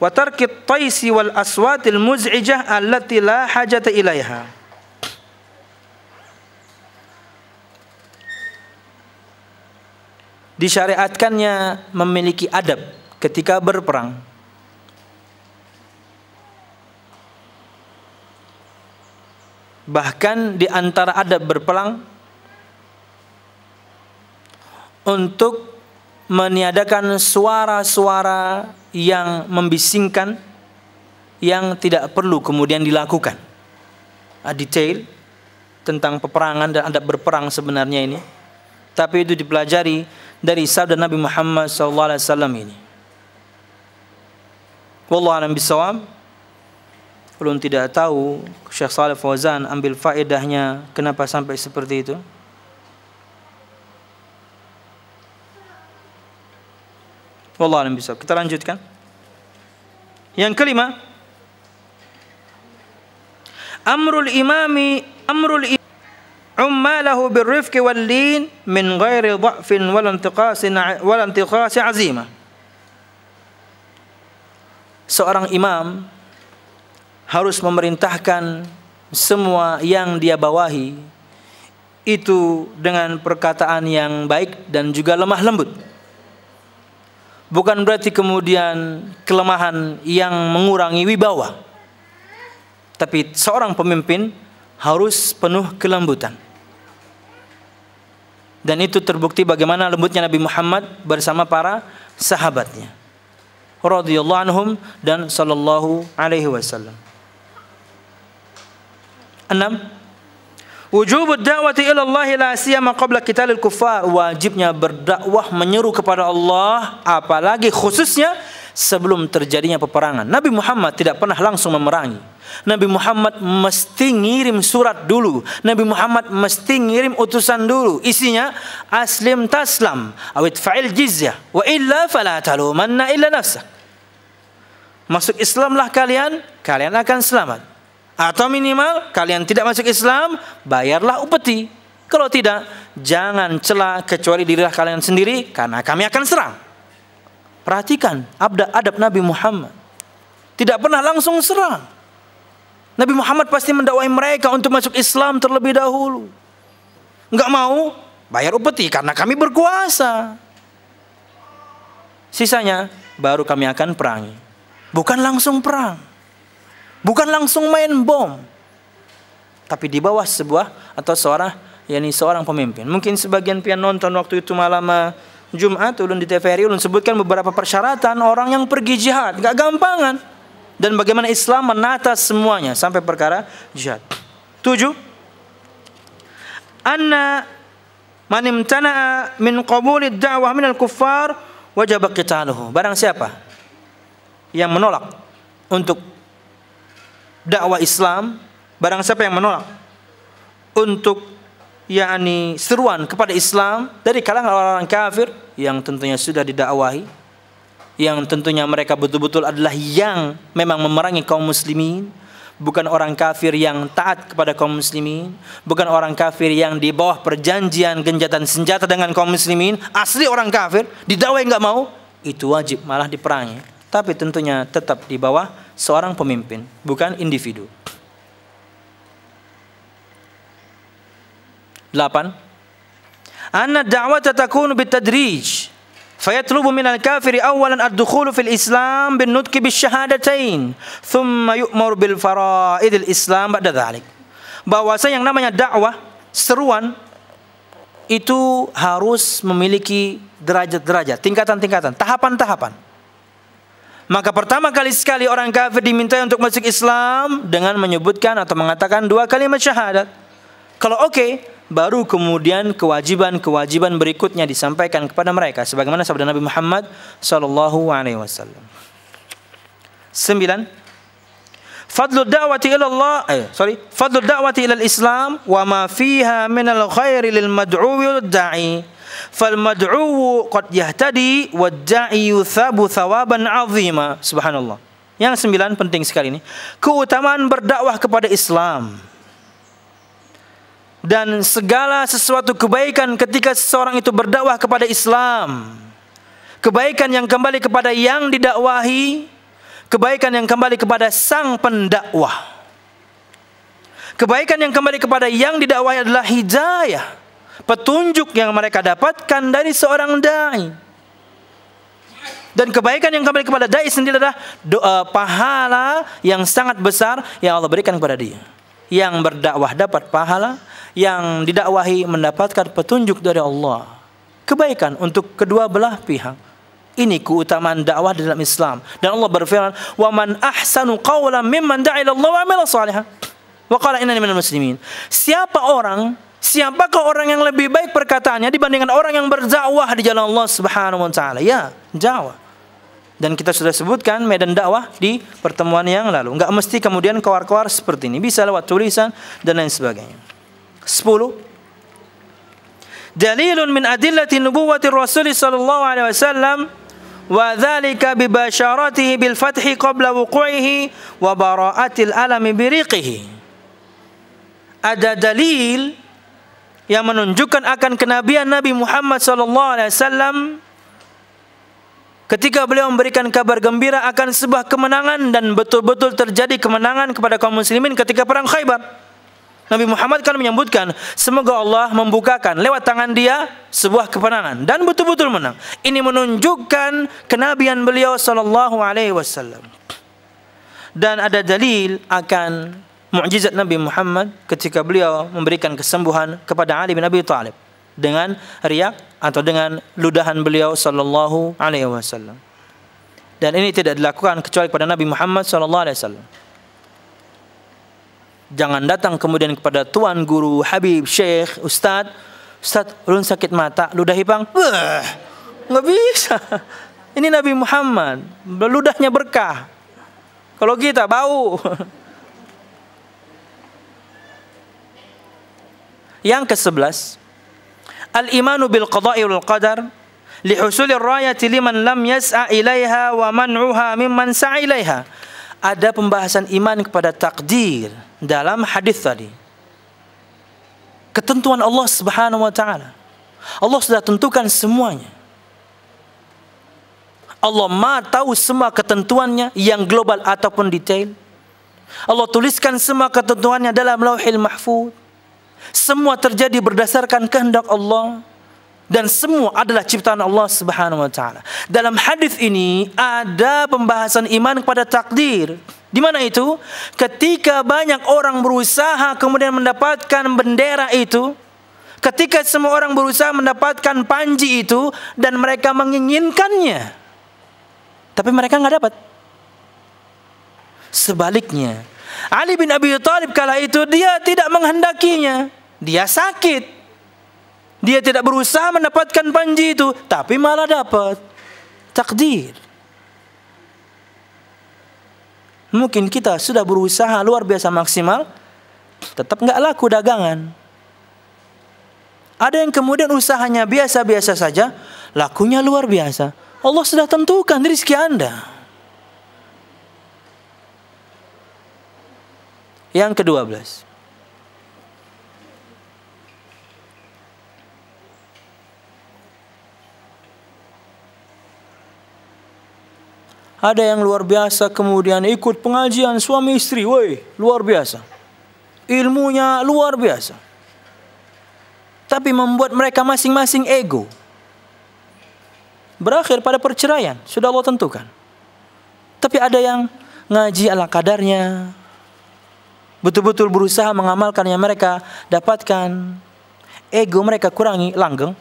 Speaker 1: wa tarki taisi wal aswatil muz'ijah allati la hajata ilaiha. Disyariatkannya memiliki adab ketika berperang Bahkan di antara adab berpelang untuk meniadakan suara-suara yang membisingkan yang tidak perlu kemudian dilakukan. Detail tentang peperangan dan adab berperang sebenarnya ini. Tapi itu dipelajari dari sabda Nabi Muhammad SAW ini. Wallahu a'lam belum tidak tahu Syekh Saleh Fauzan ambil faedahnya kenapa sampai seperti itu? Wallah bisa. Kita lanjutkan. Yang kelima, amrul imami amrul imami ummalahu birrifqi wal lin min ghairi dha'fin wal intiqasin wal intiqasi Seorang imam harus memerintahkan semua yang dia bawahi itu dengan perkataan yang baik dan juga lemah lembut. Bukan berarti kemudian kelemahan yang mengurangi wibawa. Tapi seorang pemimpin harus penuh kelembutan. Dan itu terbukti bagaimana lembutnya Nabi Muhammad bersama para sahabatnya. radhiyallahu anhum dan sallallahu alaihi wasallam. Enam. Wujubud da'wati ila Allah la siyama qabla qitalil kuffar. Wajibnya berdakwah menyeru kepada Allah apalagi khususnya sebelum terjadinya peperangan. Nabi Muhammad tidak pernah langsung memerangi. Nabi Muhammad mesti ngirim surat dulu. Nabi Muhammad mesti ngirim utusan dulu. Isinya aslim taslam awit fa'il jizyah wa illa fala talumanna illa nafsak. Masuk Islamlah kalian, kalian akan selamat atau minimal kalian tidak masuk Islam, bayarlah upeti. Kalau tidak, jangan celah kecuali dirilah kalian sendiri karena kami akan serang. Perhatikan abda adab Nabi Muhammad. Tidak pernah langsung serang. Nabi Muhammad pasti mendakwai mereka untuk masuk Islam terlebih dahulu. Enggak mau, bayar upeti karena kami berkuasa. Sisanya baru kami akan perangi. Bukan langsung perang. Bukan langsung main bom. Tapi di bawah sebuah atau seorang yakni seorang pemimpin. Mungkin sebagian pihak nonton waktu itu malam eh, Jumat ulun di TVRI ulun sebutkan beberapa persyaratan orang yang pergi jihad, gak gampangan. Dan bagaimana Islam menata semuanya sampai perkara jihad. Tujuh. Anna man imtana'a min qabulid da'wah min al-kuffar wajib qitaluhu. Barang siapa yang menolak untuk dakwah Islam barang siapa yang menolak untuk yakni seruan kepada Islam dari kalangan orang-orang kafir yang tentunya sudah didakwahi yang tentunya mereka betul-betul adalah yang memang memerangi kaum muslimin bukan orang kafir yang taat kepada kaum muslimin, bukan orang kafir yang di bawah perjanjian genjatan senjata dengan kaum muslimin, asli orang kafir, didakwahi nggak mau, itu wajib malah diperangi. Tapi tentunya tetap di bawah seorang pemimpin, bukan individu. 8. Anna da'wata takunu bitadrij. فيطلب من الكافر أولا الدخول في الإسلام بالنطق بالشهادتين ثم يؤمر بالفرائض الإسلام بعد ذلك bahwasa yang namanya dakwah seruan itu harus memiliki derajat-derajat, tingkatan-tingkatan, tahapan-tahapan. Maka pertama kali sekali orang kafir diminta untuk masuk Islam dengan menyebutkan atau mengatakan dua kalimat syahadat. Kalau oke, okay, baru kemudian kewajiban-kewajiban berikutnya disampaikan kepada mereka sebagaimana sabda Nabi Muhammad sallallahu alaihi wasallam. 9. Fadlul da'wati ila Allah, eh, sorry, fadlul da'wati ila islam wa ma fiha min al-khairi lil mad'u da'i fal mad'uwu qad yahtadi wadda'i yuthabu thawaban 'azima. Subhanallah. Yang sembilan penting sekali ini. Keutamaan berdakwah kepada Islam. Dan segala sesuatu kebaikan ketika seseorang itu berdakwah kepada Islam. Kebaikan yang kembali kepada yang didakwahi, kebaikan yang kembali kepada sang pendakwah. Kebaikan yang kembali kepada yang didakwahi adalah hidayah petunjuk yang mereka dapatkan dari seorang dai. Dan kebaikan yang kembali kepada dai sendiri adalah doa pahala yang sangat besar yang Allah berikan kepada dia. Yang berdakwah dapat pahala, yang didakwahi mendapatkan petunjuk dari Allah. Kebaikan untuk kedua belah pihak. Ini keutamaan dakwah dalam Islam. Dan Allah berfirman, "Wa man ahsanu qawlan mimman da'a ila Allah wa amila salihan." Wa qala innani minal muslimin. Siapa orang Siapakah orang yang lebih baik perkataannya dibandingkan orang yang berdakwah di jalan Allah Subhanahu wa taala? Ya, dakwah. Dan kita sudah sebutkan medan dakwah di pertemuan yang lalu. Enggak mesti kemudian keluar-keluar seperti ini. Bisa lewat tulisan dan lain sebagainya. 10. Dalilun min adillati nubuwwati Rasul sallallahu alaihi wasallam wa dzalika bi basharatihi bil fathi qabla wuqu'ihi wa bara'atil alami biriqihi. Ada dalil yang menunjukkan akan kenabian Nabi Muhammad SAW ketika beliau memberikan kabar gembira akan sebuah kemenangan dan betul-betul terjadi kemenangan kepada kaum muslimin ketika perang Khaybar. Nabi Muhammad kan menyebutkan semoga Allah membukakan lewat tangan dia sebuah kemenangan dan betul-betul menang. Ini menunjukkan kenabian beliau sallallahu alaihi wasallam. Dan ada dalil akan mukjizat Nabi Muhammad ketika beliau memberikan kesembuhan kepada Ali bin Abi Thalib dengan riak atau dengan ludahan beliau sallallahu alaihi wasallam. Dan ini tidak dilakukan kecuali kepada Nabi Muhammad sallallahu alaihi wasallam. Jangan datang kemudian kepada tuan guru, habib, syekh, ustaz, ustaz ulun sakit mata, ludahi pang. nggak bisa. Ini Nabi Muhammad, ludahnya berkah. Kalau kita bau. Yang ke-11, al-imanu bil qada'i wal qadar li husulir rayati liman lam yas'a ilaiha wa man'uha mimman sa'a ilaiha. Ada pembahasan iman kepada takdir dalam hadis tadi. Ketentuan Allah Subhanahu wa taala. Allah sudah tentukan semuanya. Allah Maha tahu semua ketentuannya yang global ataupun detail. Allah tuliskan semua ketentuannya dalam Lauhil Mahfuz. Semua terjadi berdasarkan kehendak Allah dan semua adalah ciptaan Allah Subhanahu wa taala. Dalam hadis ini ada pembahasan iman kepada takdir. Di mana itu? Ketika banyak orang berusaha kemudian mendapatkan bendera itu, ketika semua orang berusaha mendapatkan panji itu dan mereka menginginkannya. Tapi mereka nggak dapat. Sebaliknya, Ali bin Abi Thalib kala itu dia tidak menghendakinya. Dia sakit. Dia tidak berusaha mendapatkan panji itu, tapi malah dapat. Takdir. Mungkin kita sudah berusaha luar biasa maksimal, tetap nggak laku dagangan. Ada yang kemudian usahanya biasa-biasa saja, lakunya luar biasa. Allah sudah tentukan rezeki Anda. yang ke-12. Ada yang luar biasa kemudian ikut pengajian suami istri. Woi, luar biasa. Ilmunya luar biasa. Tapi membuat mereka masing-masing ego. Berakhir pada perceraian. Sudah Allah tentukan. Tapi ada yang ngaji ala kadarnya, betul-betul berusaha mengamalkan yang mereka dapatkan. Ego mereka kurangi, langgeng.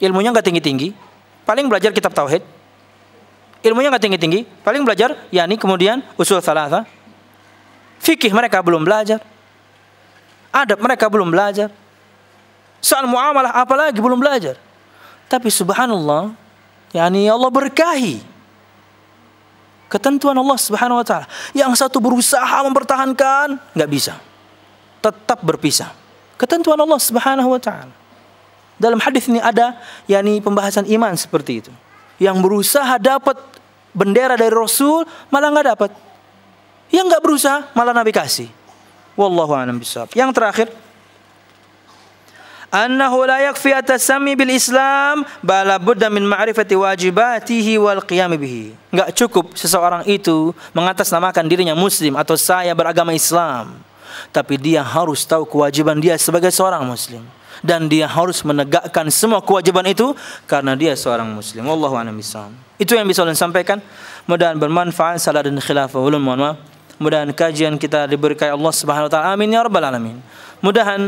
Speaker 1: Ilmunya nggak tinggi-tinggi. Paling belajar kitab tauhid. Ilmunya nggak tinggi-tinggi. Paling belajar yakni kemudian usul salasa. Fikih mereka belum belajar. Adab mereka belum belajar. Soal muamalah apalagi belum belajar. Tapi subhanallah, yakni ya Allah berkahi Ketentuan Allah Subhanahu wa taala. Yang satu berusaha mempertahankan, nggak bisa. Tetap berpisah. Ketentuan Allah Subhanahu wa taala. Dalam hadis ini ada yakni pembahasan iman seperti itu. Yang berusaha dapat bendera dari Rasul malah nggak dapat. Yang nggak berusaha malah Nabi kasih. Wallahu a'lam bishawab. Yang terakhir, annahu la yakfi atasami bil Islam bala budda min ma'rifati wajibatihi wal qiyam bihi. Enggak cukup seseorang itu mengatasnamakan dirinya muslim atau saya beragama Islam, tapi dia harus tahu kewajiban dia sebagai seorang muslim dan dia harus menegakkan semua kewajiban itu karena dia seorang muslim. Wallahu a'lam Itu yang bisa ulun sampaikan. Mudah-mudahan bermanfaat salah dan khilafah ulun mohon maaf. Mudah-mudahan kajian kita diberkahi Allah Subhanahu wa taala. Amin ya rabbal alamin. mudah Mudahan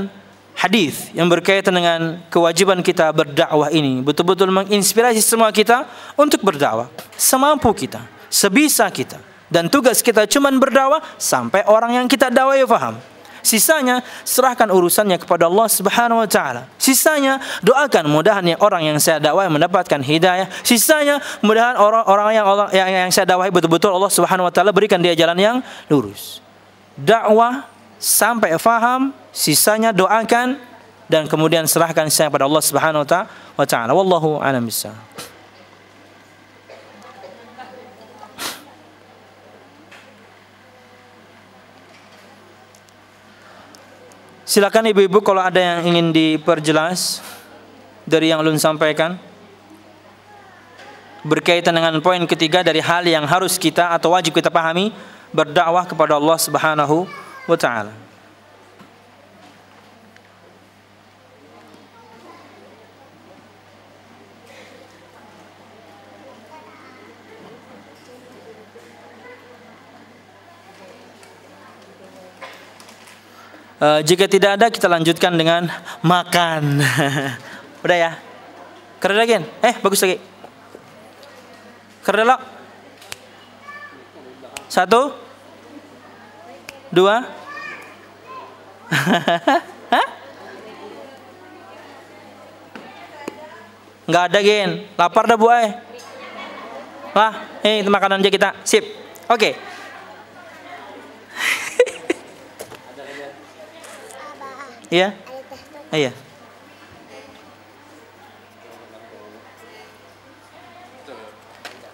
Speaker 1: hadis yang berkaitan dengan kewajiban kita berdakwah ini betul-betul menginspirasi semua kita untuk berdakwah semampu kita, sebisa kita. Dan tugas kita cuma berdakwah sampai orang yang kita dakwai ya faham. Sisanya serahkan urusannya kepada Allah Subhanahu wa taala. Sisanya doakan mudahannya orang yang saya dakwai mendapatkan hidayah. Sisanya mudahan orang-orang yang yang, yang saya dakwai betul-betul Allah Subhanahu wa taala berikan dia jalan yang lurus. Dakwah sampai faham sisanya doakan dan kemudian serahkan sisanya kepada Allah Subhanahu wa taala. Wallahu a'lam Silakan ibu-ibu kalau ada yang ingin diperjelas dari yang ulun sampaikan berkaitan dengan poin ketiga dari hal yang harus kita atau wajib kita pahami berdakwah kepada Allah Subhanahu wa taala. Eh, jika tidak ada kita lanjutkan dengan makan. *laughs* Udah ya. Keren lagi. Eh, bagus lagi. Keren lo. Satu. Dua. Enggak *laughs* Nggak ada gen. Lapar dah Eh. Lah, ini makanan aja kita. Sip. Oke. Okay. Iya. Iya.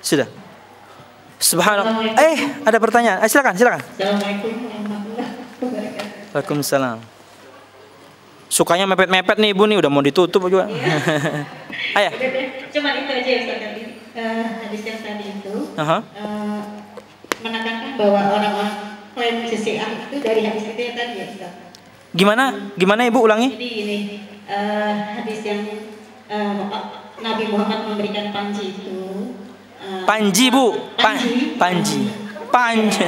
Speaker 1: Sudah. Subhanallah. Eh, ada pertanyaan. Eh, silakan, silakan. Waalaikumsalam. Sukanya mepet-mepet nih Ibu nih, udah mau ditutup juga. Iya. *laughs* Ayah. Cuma itu aja yang tadi. Uh, eh, hadis yang tadi itu uh -huh. uh, menandakan bahwa orang-orang klaim JCA itu dari hadis itu yang tadi ya Ustaz. Gimana? Gimana Ibu ulangi? Jadi ini uh, eh, hadis yang uh, Nabi Muhammad memberikan panji itu. Uh, panji Bu. Panji. Panji. Panji. panji.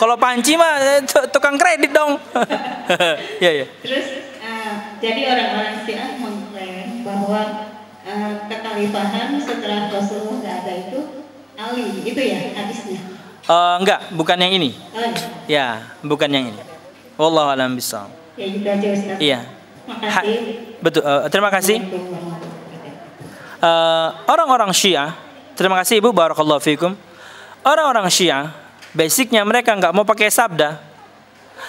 Speaker 1: Kalau panci mah tukang kredit dong. *laughs* ya ya. Terus uh, jadi orang-orang Syiah mengklaim bahwa uh, kekhalifahan setelah Rasulullah nggak ada itu Ali, itu ya hadisnya. Uh, enggak, bukan yang ini. Oh, iya. ya, bukan yang ini. Wallahu alam bisa. Ya, gitu aja Iya. Ha, betul. Uh, terima kasih. orang eh, orang-orang Syiah, terima kasih Ibu barakallahu fiikum. Orang-orang Syiah, basicnya mereka nggak mau pakai sabda.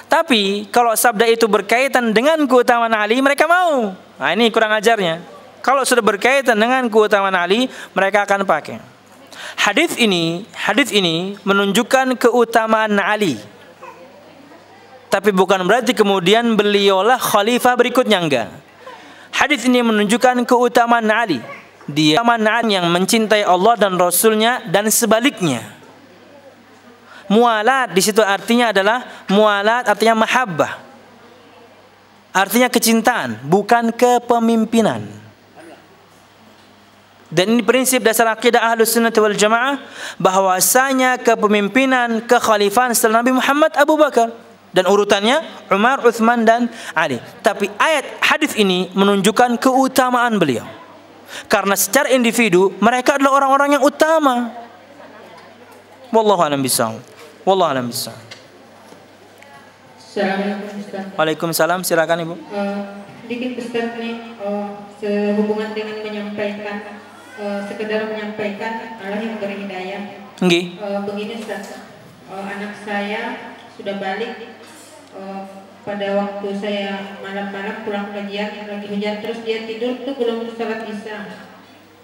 Speaker 1: Tapi kalau sabda itu berkaitan dengan keutamaan Ali, mereka mau. Nah, ini kurang ajarnya. Kalau sudah berkaitan dengan keutamaan Ali, mereka akan pakai. Hadis ini, hadis ini menunjukkan keutamaan Ali tapi bukan berarti kemudian beliaulah khalifah berikutnya enggak. Hadis ini menunjukkan keutamaan Ali. Dia keutamaan yang mencintai Allah dan Rasulnya dan sebaliknya. Mualat di situ artinya adalah mualat artinya mahabbah. Artinya kecintaan, bukan kepemimpinan. Dan ini prinsip dasar akidah Ahlus Sunnah wal Jamaah bahwasanya kepemimpinan, kekhalifahan setelah Nabi Muhammad Abu Bakar dan urutannya Umar, Uthman dan Ali. Tapi ayat hadis ini menunjukkan keutamaan beliau. Karena secara individu mereka adalah orang-orang yang utama. Wallahu a'lam bishawab. Wallahu a'lam bishawab. Waalaikumsalam, silakan Ibu. Uh, dikit Ustaz nih uh, sehubungan dengan menyampaikan uh, sekedar menyampaikan Allah yang berhidayah. hidayah. Nggih. Uh, begini Ustaz. Uh, anak saya sudah balik Eh, pada waktu saya malam-malam pulang kajian yang lagi hujan terus dia tidur tuh belum sholat isya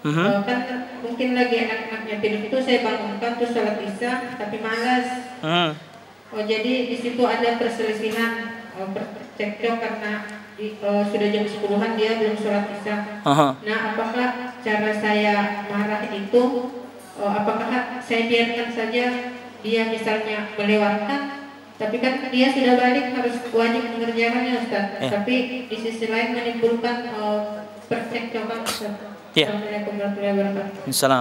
Speaker 1: uh -huh. uh, eh, kan mungkin lagi anak-anaknya tidur itu saya bangunkan terus sholat isya tapi malas uh -huh. oh jadi di situ ada perselisihan oh, eh, cekcok karena di, uh, sudah jam sepuluhan dia belum sholat isya uh -huh. nah apakah cara saya marah itu uh, apakah saya biarkan saja dia misalnya melewatkan tapi kan dia sudah balik harus wajib mengerjakannya Ustaz. Yeah. Tapi di sisi lain menimbulkan uh, percekcokan Ustaz. Yeah. Ya. Assalamualaikum warahmatullahi wabarakatuh.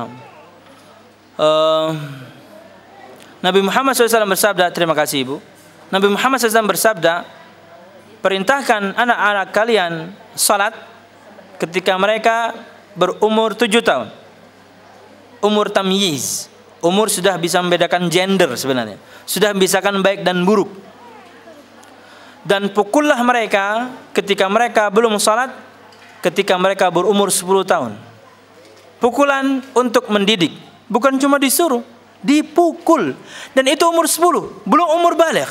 Speaker 1: Uh, Nabi Muhammad SAW bersabda, terima kasih Ibu. Nabi Muhammad SAW bersabda, perintahkan anak-anak kalian salat ketika mereka berumur tujuh tahun. Umur tamyiz. Umur sudah bisa membedakan gender sebenarnya. Sudah membisakan baik dan buruk. Dan pukullah mereka ketika mereka belum salat ketika mereka berumur 10 tahun. Pukulan untuk mendidik, bukan cuma disuruh, dipukul. Dan itu umur 10, belum umur balik.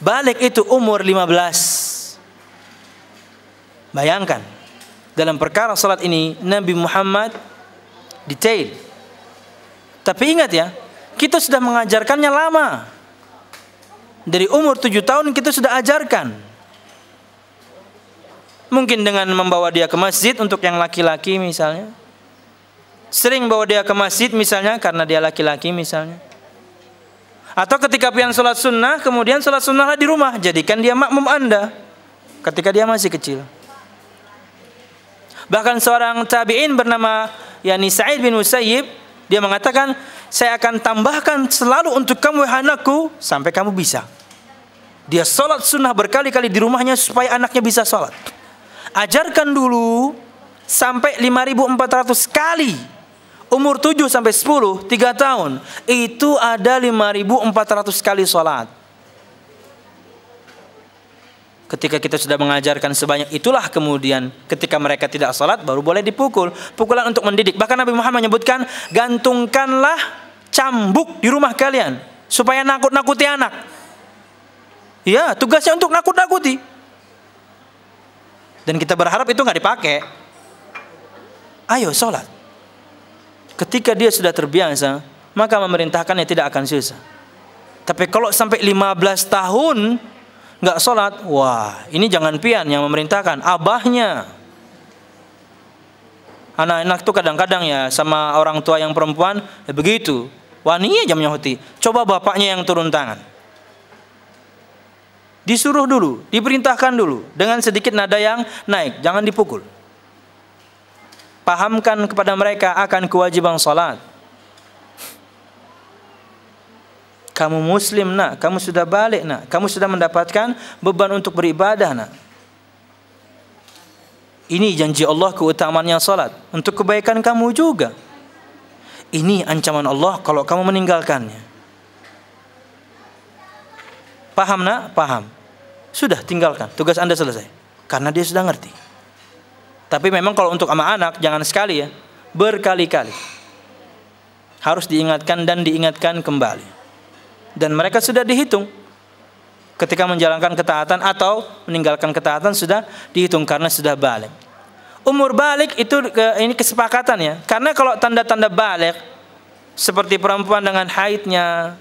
Speaker 1: Balik itu umur 15. Bayangkan, dalam perkara salat ini Nabi Muhammad detail tapi ingat ya, kita sudah mengajarkannya lama. Dari umur tujuh tahun kita sudah ajarkan. Mungkin dengan membawa dia ke masjid untuk yang laki-laki misalnya. Sering bawa dia ke masjid misalnya karena dia laki-laki misalnya. Atau ketika pian sholat sunnah, kemudian sholat sunnahlah di rumah. Jadikan dia makmum anda ketika dia masih kecil. Bahkan seorang tabi'in bernama Yani Sa'id bin Musayyib dia mengatakan, saya akan tambahkan selalu untuk kamu anakku sampai kamu bisa. Dia sholat sunnah berkali-kali di rumahnya supaya anaknya bisa sholat. Ajarkan dulu sampai 5.400 kali. Umur 7 sampai 10, 3 tahun. Itu ada 5.400 kali sholat ketika kita sudah mengajarkan sebanyak itulah kemudian ketika mereka tidak salat baru boleh dipukul pukulan untuk mendidik bahkan Nabi Muhammad menyebutkan gantungkanlah cambuk di rumah kalian supaya nakut-nakuti anak ya tugasnya untuk nakut-nakuti dan kita berharap itu nggak dipakai ayo salat ketika dia sudah terbiasa maka memerintahkannya tidak akan susah tapi kalau sampai 15 tahun nggak sholat, wah ini jangan pian yang memerintahkan, abahnya. Anak-anak tuh kadang-kadang ya sama orang tua yang perempuan ya begitu. Waninya jam nyahuti. Coba bapaknya yang turun tangan. Disuruh dulu, diperintahkan dulu dengan sedikit nada yang naik, jangan dipukul. Pahamkan kepada mereka akan kewajiban sholat Kamu muslim nak, kamu sudah balik nak, kamu sudah mendapatkan beban untuk beribadah nak. Ini janji Allah keutamaannya salat untuk kebaikan kamu juga. Ini ancaman Allah kalau kamu meninggalkannya. Paham nak? Paham. Sudah tinggalkan. Tugas Anda selesai. Karena dia sudah ngerti. Tapi memang kalau untuk sama anak jangan sekali ya. Berkali-kali. Harus diingatkan dan diingatkan kembali dan mereka sudah dihitung ketika menjalankan ketaatan atau meninggalkan ketaatan sudah dihitung karena sudah balik. Umur balik itu ini kesepakatan ya. Karena kalau tanda-tanda balik seperti perempuan dengan haidnya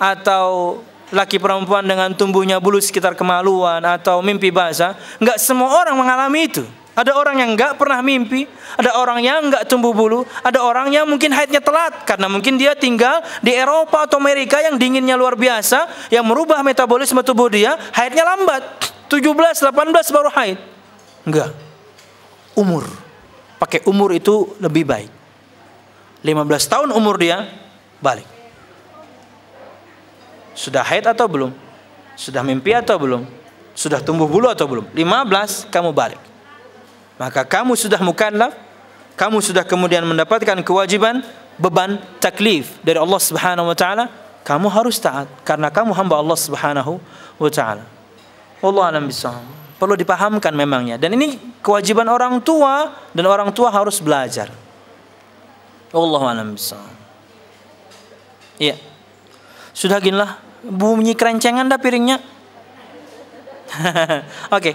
Speaker 1: atau laki perempuan dengan tumbuhnya bulu sekitar kemaluan atau mimpi basah, nggak semua orang mengalami itu. Ada orang yang nggak pernah mimpi, ada orang yang nggak tumbuh bulu, ada orang yang mungkin haidnya telat karena mungkin dia tinggal di Eropa atau Amerika yang dinginnya luar biasa, yang merubah metabolisme tubuh dia, haidnya lambat. 17, 18 baru haid. Enggak. Umur. Pakai umur itu lebih baik. 15 tahun umur dia balik. Sudah haid atau belum? Sudah mimpi atau belum? Sudah tumbuh bulu atau belum? 15 kamu balik maka kamu sudah mukallaf, kamu sudah kemudian mendapatkan kewajiban beban taklif dari Allah Subhanahu wa taala, kamu harus taat karena kamu hamba Allah Subhanahu wa taala. Wallahu alam bisawab. Perlu dipahamkan memangnya dan ini kewajiban orang tua dan orang tua harus belajar. Wallahu alam bisawab. Iya. Sudah ginilah bunyi kerencengan dah piringnya. *laughs* Oke. okay.